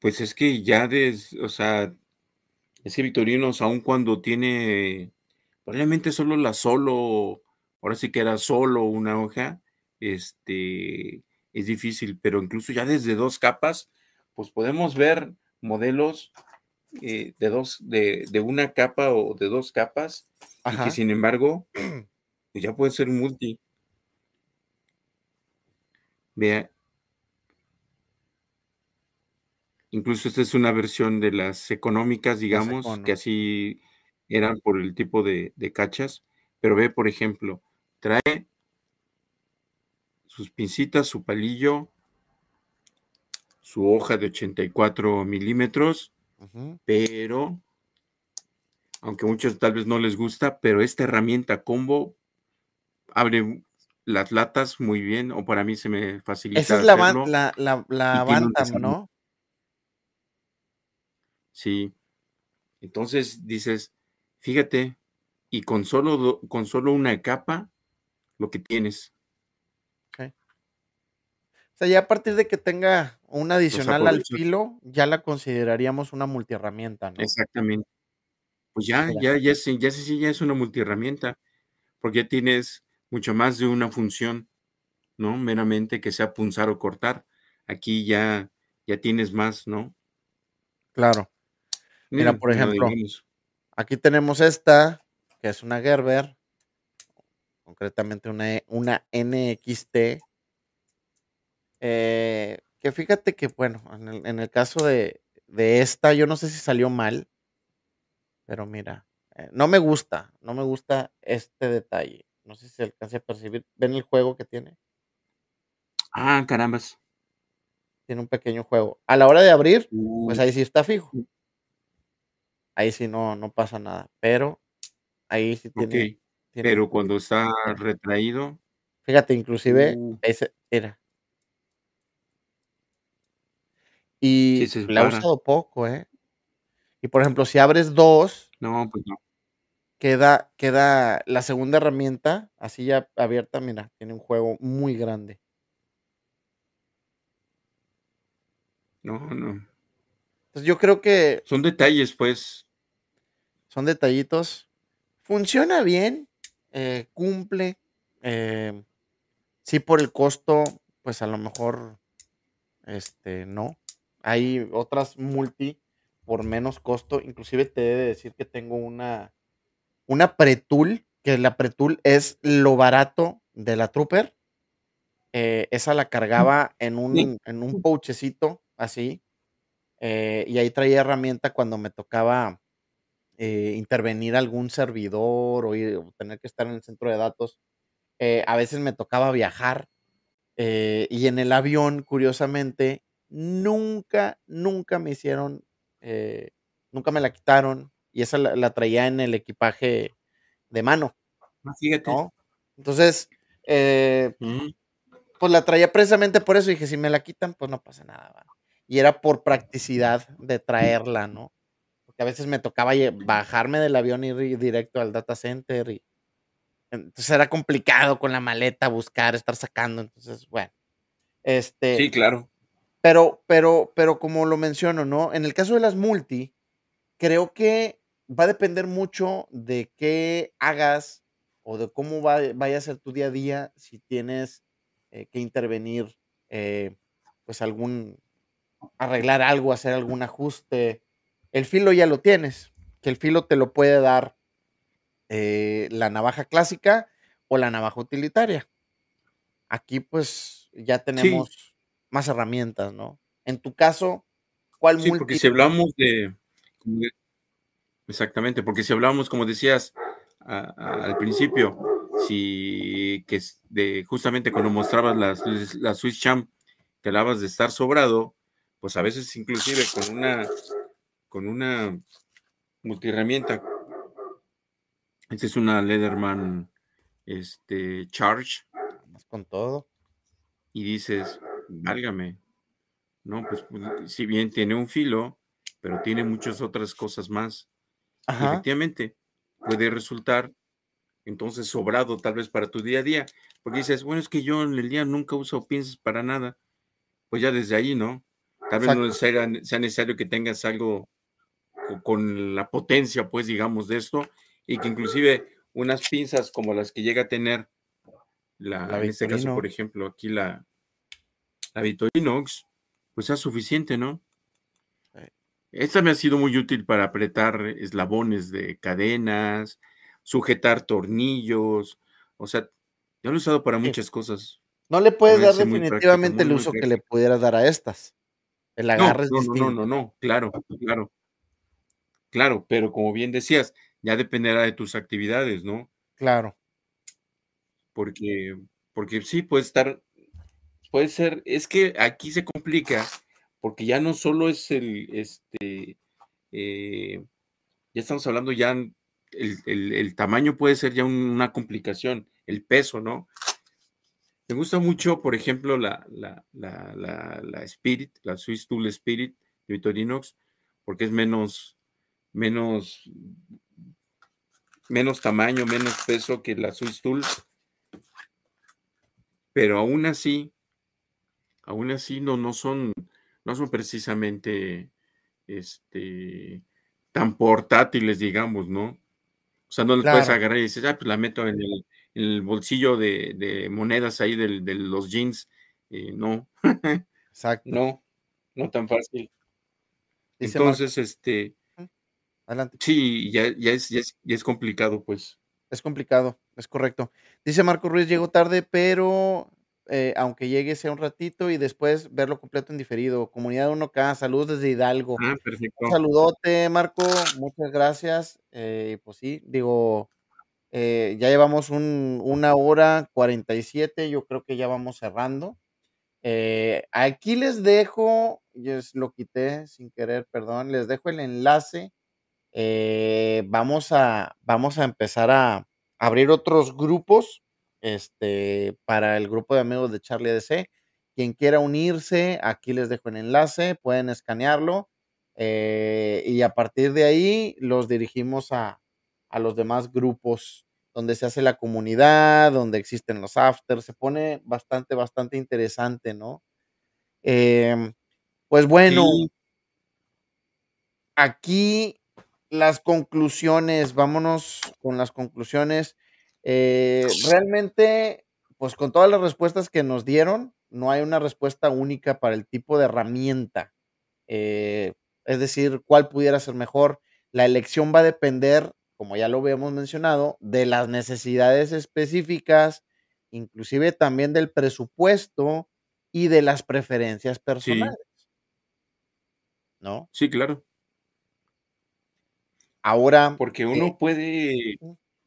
Pues es que ya desde, o sea, es que Victorinos, aun cuando tiene probablemente solo la solo, ahora sí que era solo una hoja, este, es difícil, pero incluso ya desde dos capas, pues podemos ver modelos eh, de dos, de, de, una capa o de dos capas, y sin embargo, ya puede ser multi. Vea, Incluso esta es una versión de las económicas, digamos, que así eran por el tipo de, cachas. Pero ve, por ejemplo, trae sus pincitas, su palillo, su hoja de 84 milímetros, pero, aunque muchos tal vez no les gusta, pero esta herramienta combo abre las latas muy bien, o para mí se me facilita. Esa es la, la, la, la banda, ¿no? Sí. Entonces dices, fíjate, y con solo, con solo una capa, lo que tienes. O sea, ya a partir de que tenga un adicional al filo, ya la consideraríamos una multiherramienta, ¿no? Exactamente. Pues ya, ya, ya, sí, ya, sí, ya es una multiherramienta, porque ya tienes mucho más de una función, ¿no? Meramente que sea punzar o cortar. Aquí ya, ya tienes más, ¿no? Claro. Mira, por ejemplo, aquí tenemos esta, que es una Gerber, concretamente una, e, una NXT. Eh, que fíjate que, bueno, en el, caso de, esta, yo no sé si salió mal, pero mira, eh, no me gusta, no me gusta este detalle. No sé si se alcance a percibir. ¿Ven el juego que tiene? Ah, carambas. Tiene un pequeño juego. A la hora de abrir, pues uh. ahí sí está fijo. Mm ahí sí no, no pasa nada, pero ahí sí tiene... pero cuando está retraído... Fíjate, inclusive, uh. ese era. Y la usado poco, ¿eh? Y por ejemplo, si abres dos, no, pues no. Queda, queda la segunda herramienta, así ya abierta, mira, tiene un juego muy grande. No, no. yo creo que... Son detalles, pues. Son detallitos. Funciona bien, eh, cumple. Eh, sí, por el costo, pues a lo mejor, este, no. Hay otras multi por menos costo. Inclusive te he de decir que tengo una, una pretool, que la pretool es lo barato de la Trooper. Eh, esa la cargaba en un, en un pouchecito así. y ahí traía herramienta cuando me tocaba eh, intervenir algún servidor o, tener que estar en el centro de datos. Eh, a veces me tocaba viajar eh, y en el avión, curiosamente, nunca, nunca me hicieron, nunca me la quitaron y esa la, traía en el equipaje de mano. Ah, Entonces, mm. pues la traía precisamente por eso. Dije, si me la quitan, pues no pasa nada. Y era por practicidad de traerla, ¿no? que a veces me tocaba bajarme del avión y ir directo al data center y entonces era complicado con la maleta buscar, estar sacando, entonces bueno. Este Sí, claro. Pero pero pero como lo menciono, ¿no? En el caso de las multi creo que va a depender mucho de qué hagas o de cómo vaya a ser tu día a día si tienes eh, que intervenir eh, pues algún arreglar algo, hacer algún ajuste, el filo ya lo tienes, que el filo te lo puede dar eh, la navaja clásica o la navaja utilitaria. Aquí pues ya tenemos más herramientas, ¿no? En tu caso, ¿cuál Sí, porque si hablamos de... Exactamente, porque si hablamos, como decías al principio, si que de, justamente cuando mostrabas la, la Swiss Champ, te hablabas de estar sobrado, pues a veces inclusive con una con una multiherramienta. Esta es una Leatherman este, Charge. Con todo. Y dices, válgame. No, pues, pues si bien tiene un filo, pero tiene muchas otras cosas más. Efectivamente, puede resultar entonces sobrado tal vez para tu día a día, porque dices, bueno, es que yo en el día nunca uso pinzas para nada. Pues ya desde ahí, ¿no? Tal vez no sea necesario que tengas algo con la potencia, pues digamos, de esto, y que inclusive unas pinzas como las que llega a tener la, en este caso, por ejemplo, aquí la, la Inox, pues es suficiente, ¿no? Eh. Esta me ha sido muy útil para apretar eslabones de cadenas, sujetar tornillos, o sea, yo lo he usado para muchas cosas. No le puedes dar definitivamente el uso que le pudiera dar a estas. El agarre es no, no, no, claro, claro. Claro, pero como bien decías, ya dependerá de tus actividades, ¿no? Claro. Porque, porque sí, puede estar, puede ser, es que aquí se complica, porque ya no solo es el, este, eh, ya estamos hablando ya, el, tamaño puede ser ya una complicación, el peso, ¿no? Me gusta mucho, por ejemplo, la, Spirit, la Swiss Tool Spirit de Victorinox, porque es menos, menos, menos tamaño, menos peso que la Swiss Tool. Pero aún así, aún así no, no son, no son precisamente este, tan portátiles, digamos, ¿no? O sea, no le puedes agarrar y decir, ah, pues la meto en el, bolsillo de, monedas ahí de, los jeans. Eh, no. Exacto. no, no tan fácil. Entonces, este, Adelante. Sí, ya, es, complicado, pues. Es complicado, es correcto. Dice Marco Ruiz, llegó tarde, pero eh, aunque llegue sea un ratito y después verlo completo en diferido. Comunidad 1K, saludos desde Hidalgo. Ah, perfecto. Un saludote, Marco, muchas gracias. Eh, pues sí, digo, eh, ya llevamos un, una hora cuarenta y siete, yo creo que ya vamos cerrando. aquí les dejo, yo lo quité sin querer, perdón, les dejo el enlace eh, vamos, a, vamos a empezar a abrir otros grupos este, para el grupo de amigos de Charlie DC. Quien quiera unirse, aquí les dejo el enlace, pueden escanearlo eh, y a partir de ahí los dirigimos a, los demás grupos donde se hace la comunidad, donde existen los afters, se pone bastante, bastante interesante, ¿no? Em, pues bueno, aquí las conclusiones, vámonos con las conclusiones. Eh, realmente, pues con todas las respuestas que nos dieron, no hay una respuesta única para el tipo de herramienta. Eh, es decir, cuál pudiera ser mejor. La elección va a depender, como ya lo habíamos mencionado, de las necesidades específicas, inclusive también del presupuesto y de las preferencias personales. ¿No? Sí, claro. Ahora. Porque eh, uno puede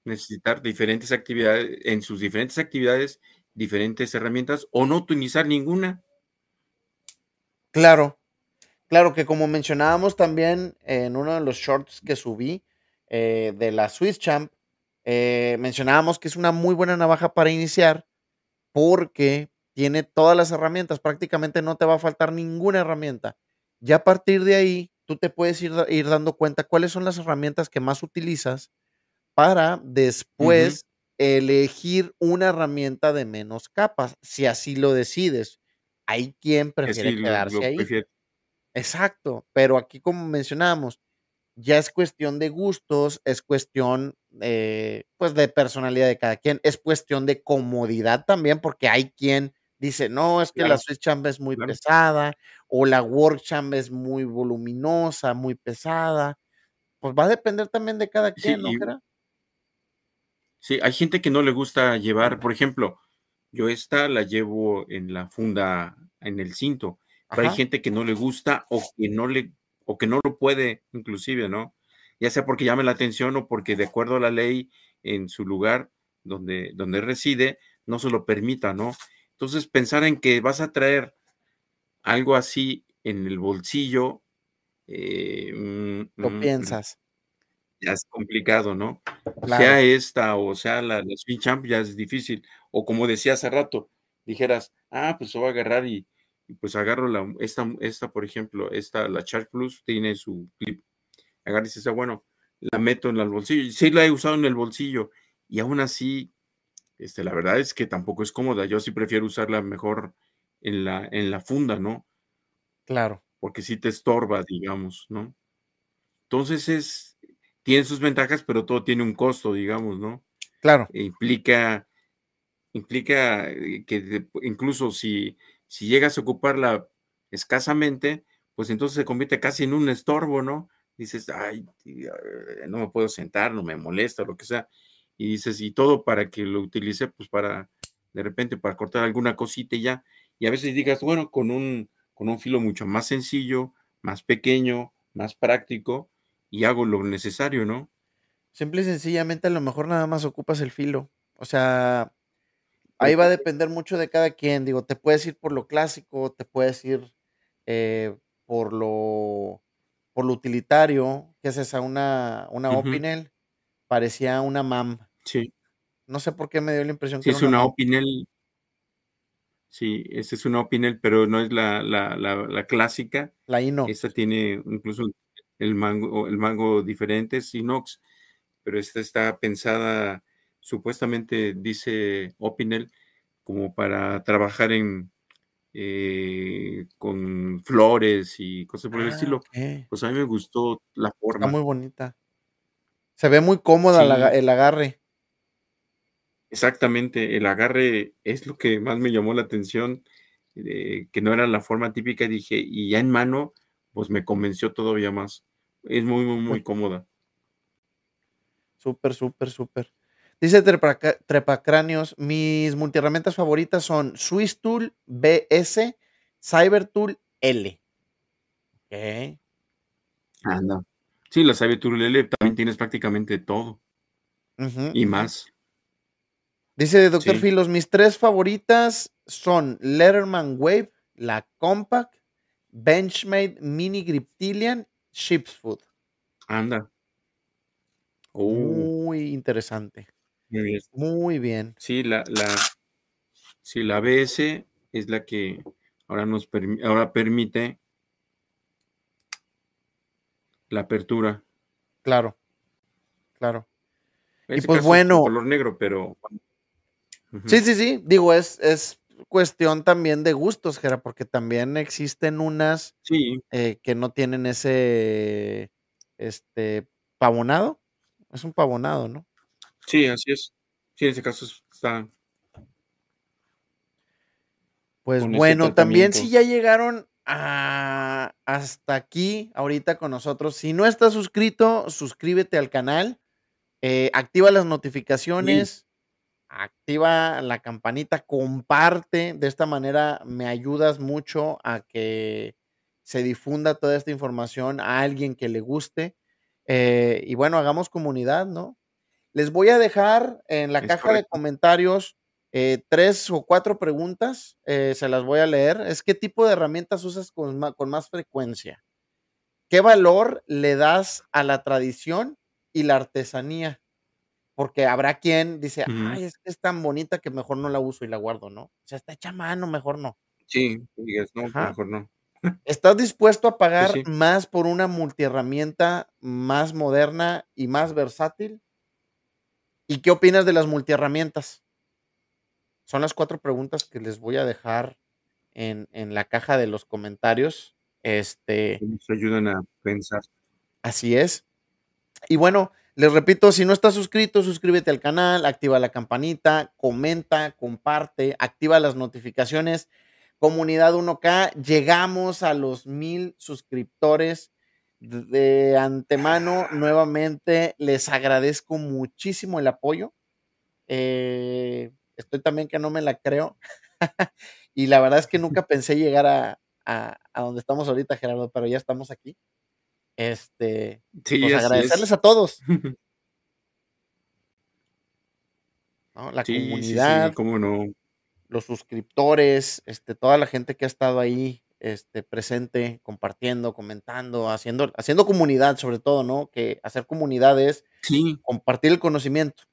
necesitar diferentes actividades, en sus diferentes actividades, diferentes herramientas o no utilizar ninguna. Claro, claro que como mencionábamos también en uno de los shorts que subí eh, de la Swiss Champ, eh, mencionábamos que es una muy buena navaja para iniciar porque tiene todas las herramientas, prácticamente no te va a faltar ninguna herramienta. Ya a partir de ahí, tú te puedes ir, ir, dando cuenta cuáles son las herramientas que más utilizas para después elegir una herramienta de menos capas, si así lo decides. Hay quien prefiere quedarse ahí. Exacto, pero aquí como mencionábamos, ya es cuestión de gustos, es cuestión eh, pues de personalidad de cada quien, es cuestión de comodidad también, porque hay quien Dice, no, es que la Swiss chamba es muy pesada o la Work es muy voluminosa, muy pesada. Pues va a depender también de cada quien, ¿no? Sí, hay gente que no le gusta llevar, por ejemplo, yo esta la llevo en la funda, en el cinto, pero hay gente que no le gusta o que no le, o que no lo puede, inclusive, ¿no? Ya sea porque llame la atención o porque de acuerdo a la ley en su lugar donde, donde reside, no se lo permita, ¿no? Entonces, pensar en que vas a traer algo así en el bolsillo. Lo eh, mm, mm, mm, piensas. Ya es complicado, ¿no? Sea esta o sea la, la Champ, ya es difícil. O como decía hace rato, dijeras, ah, pues se va a agarrar y, pues agarro la, esta, por ejemplo, esta, la Charge Plus, tiene su clip. Agarras dice, ah, bueno, la meto en el bolsillo. Sí, la he usado en el bolsillo y aún así este, la verdad es que tampoco es cómoda. Yo sí prefiero usarla mejor en la, en la funda, ¿no? Claro. Porque sí te estorba, digamos, ¿no? Entonces es, tiene sus ventajas, pero todo tiene un costo, digamos, ¿no? Claro. E implica, implica eh, que incluso si, si llegas a ocuparla escasamente, pues entonces se convierte casi en un estorbo, ¿no? Dices, ay, no me puedo sentar, no me molesta, lo que sea y dices, y todo para que lo utilice, pues para, de repente, para cortar alguna cosita y ya. Y a veces digas, bueno, con un, con un filo mucho más sencillo, más pequeño, más práctico, y hago lo necesario, ¿no? Simple y sencillamente, a lo mejor nada más ocupas el filo. O sea, ahí va a depender mucho de cada quien. Digo, te puedes ir por lo clásico, te puedes ir eh, por lo por lo utilitario, que haces? a una, una Opinel, parecía una MAM. Sí. No sé por qué me dio la impresión que. Es una, una Opinel. Sí, esta es una Opinel, pero no es la, clásica. La Inox. Esta tiene incluso el mango, el mango diferente, es Inox, pero esta está pensada, supuestamente dice Opinel, como para trabajar en eh, con flores y cosas por el ah, estilo. Pues a mí me gustó la forma. Está muy bonita. Se ve muy cómoda el agarre. Exactamente, el agarre es lo que más me llamó la atención, eh, que no era la forma típica, dije, y ya en mano, pues me convenció todavía más. Es muy, muy, pues muy cómoda. Súper, súper, súper. Dice Trepacráneos, mis multiherramientas favoritas son Swiss Tool BS, CyberTool L. Sí, la CyberTool L también tienes prácticamente todo. Y más. Dice Doctor Filos, mis tres favoritas son Letterman Wave, la Compact, Benchmade Mini Griptilian, Ship's Food. Anda. Uh. Muy interesante. Muy bien. Sí, la, la, sí, la ABS es la que ahora nos ahora permite la apertura. Claro, claro. y pues bueno. Color negro, pero Sí, sí, sí. Digo, es, es cuestión también de gustos, Jera, porque también existen unas eh, que no tienen ese este pavonado. Es un pavonado, ¿no? Sí, así es. Sí, en ese caso está. Pues bueno, también si ya llegaron hasta aquí ahorita con nosotros. Si no estás suscrito, suscríbete al canal, eh, activa las notificaciones activa la campanita, comparte. De esta manera me ayudas mucho a que se difunda toda esta información a alguien que le guste. Eh, y bueno, hagamos comunidad, ¿no? Les voy a dejar en la caja de comentarios eh, tres o cuatro preguntas, eh, se las voy a leer. Es qué tipo de herramientas usas con, con más frecuencia. ¿Qué valor le das a la tradición y la artesanía? porque habrá quien dice, ay, es que es tan bonita que mejor no la uso y la guardo, ¿no? O sea, está hecha mano, mejor no. Sí, digas, no, mejor no. ¿Estás dispuesto a pagar más por una multiherramienta más moderna y más versátil? ¿Y qué opinas de las multiherramientas? Son las cuatro preguntas que les voy a dejar en, la caja de los comentarios. Este, nos ayudan a pensar. Así es. Y bueno, les repito, si no estás suscrito, suscríbete al canal, activa la campanita, comenta, comparte, activa las notificaciones. Comunidad 1K, llegamos a los mil suscriptores de antemano. Nuevamente les agradezco muchísimo el apoyo. Eh, estoy también que no me la creo. y la verdad es que nunca pensé llegar a donde estamos ahorita, Gerardo, pero ya estamos aquí. Este, pues agradecerles a todos. La comunidad, no. los suscriptores, este, toda la gente que ha estado ahí este, presente, compartiendo, comentando, haciendo, haciendo comunidad sobre todo, ¿no? Que hacer comunidad es compartir el conocimiento.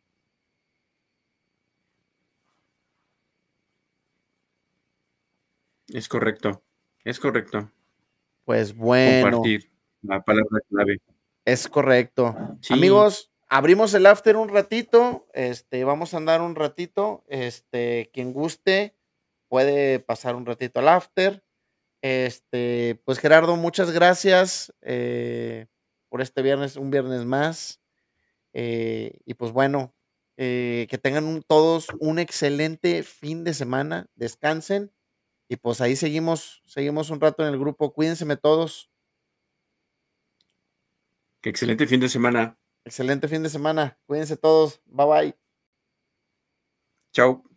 Es correcto, es correcto. Pues bueno la palabra clave. Es correcto. Amigos, abrimos el after un ratito, este, vamos a andar un ratito, este, quien guste puede pasar un ratito al after. Este, pues Gerardo, muchas gracias eh, por este viernes, un viernes más. Eh, y pues bueno, eh, que tengan todos un excelente fin de semana, descansen y pues ahí seguimos, seguimos un rato en el grupo, cuídense todos excelente fin de semana. Excelente fin de semana. Cuídense todos. Bye bye. Chao.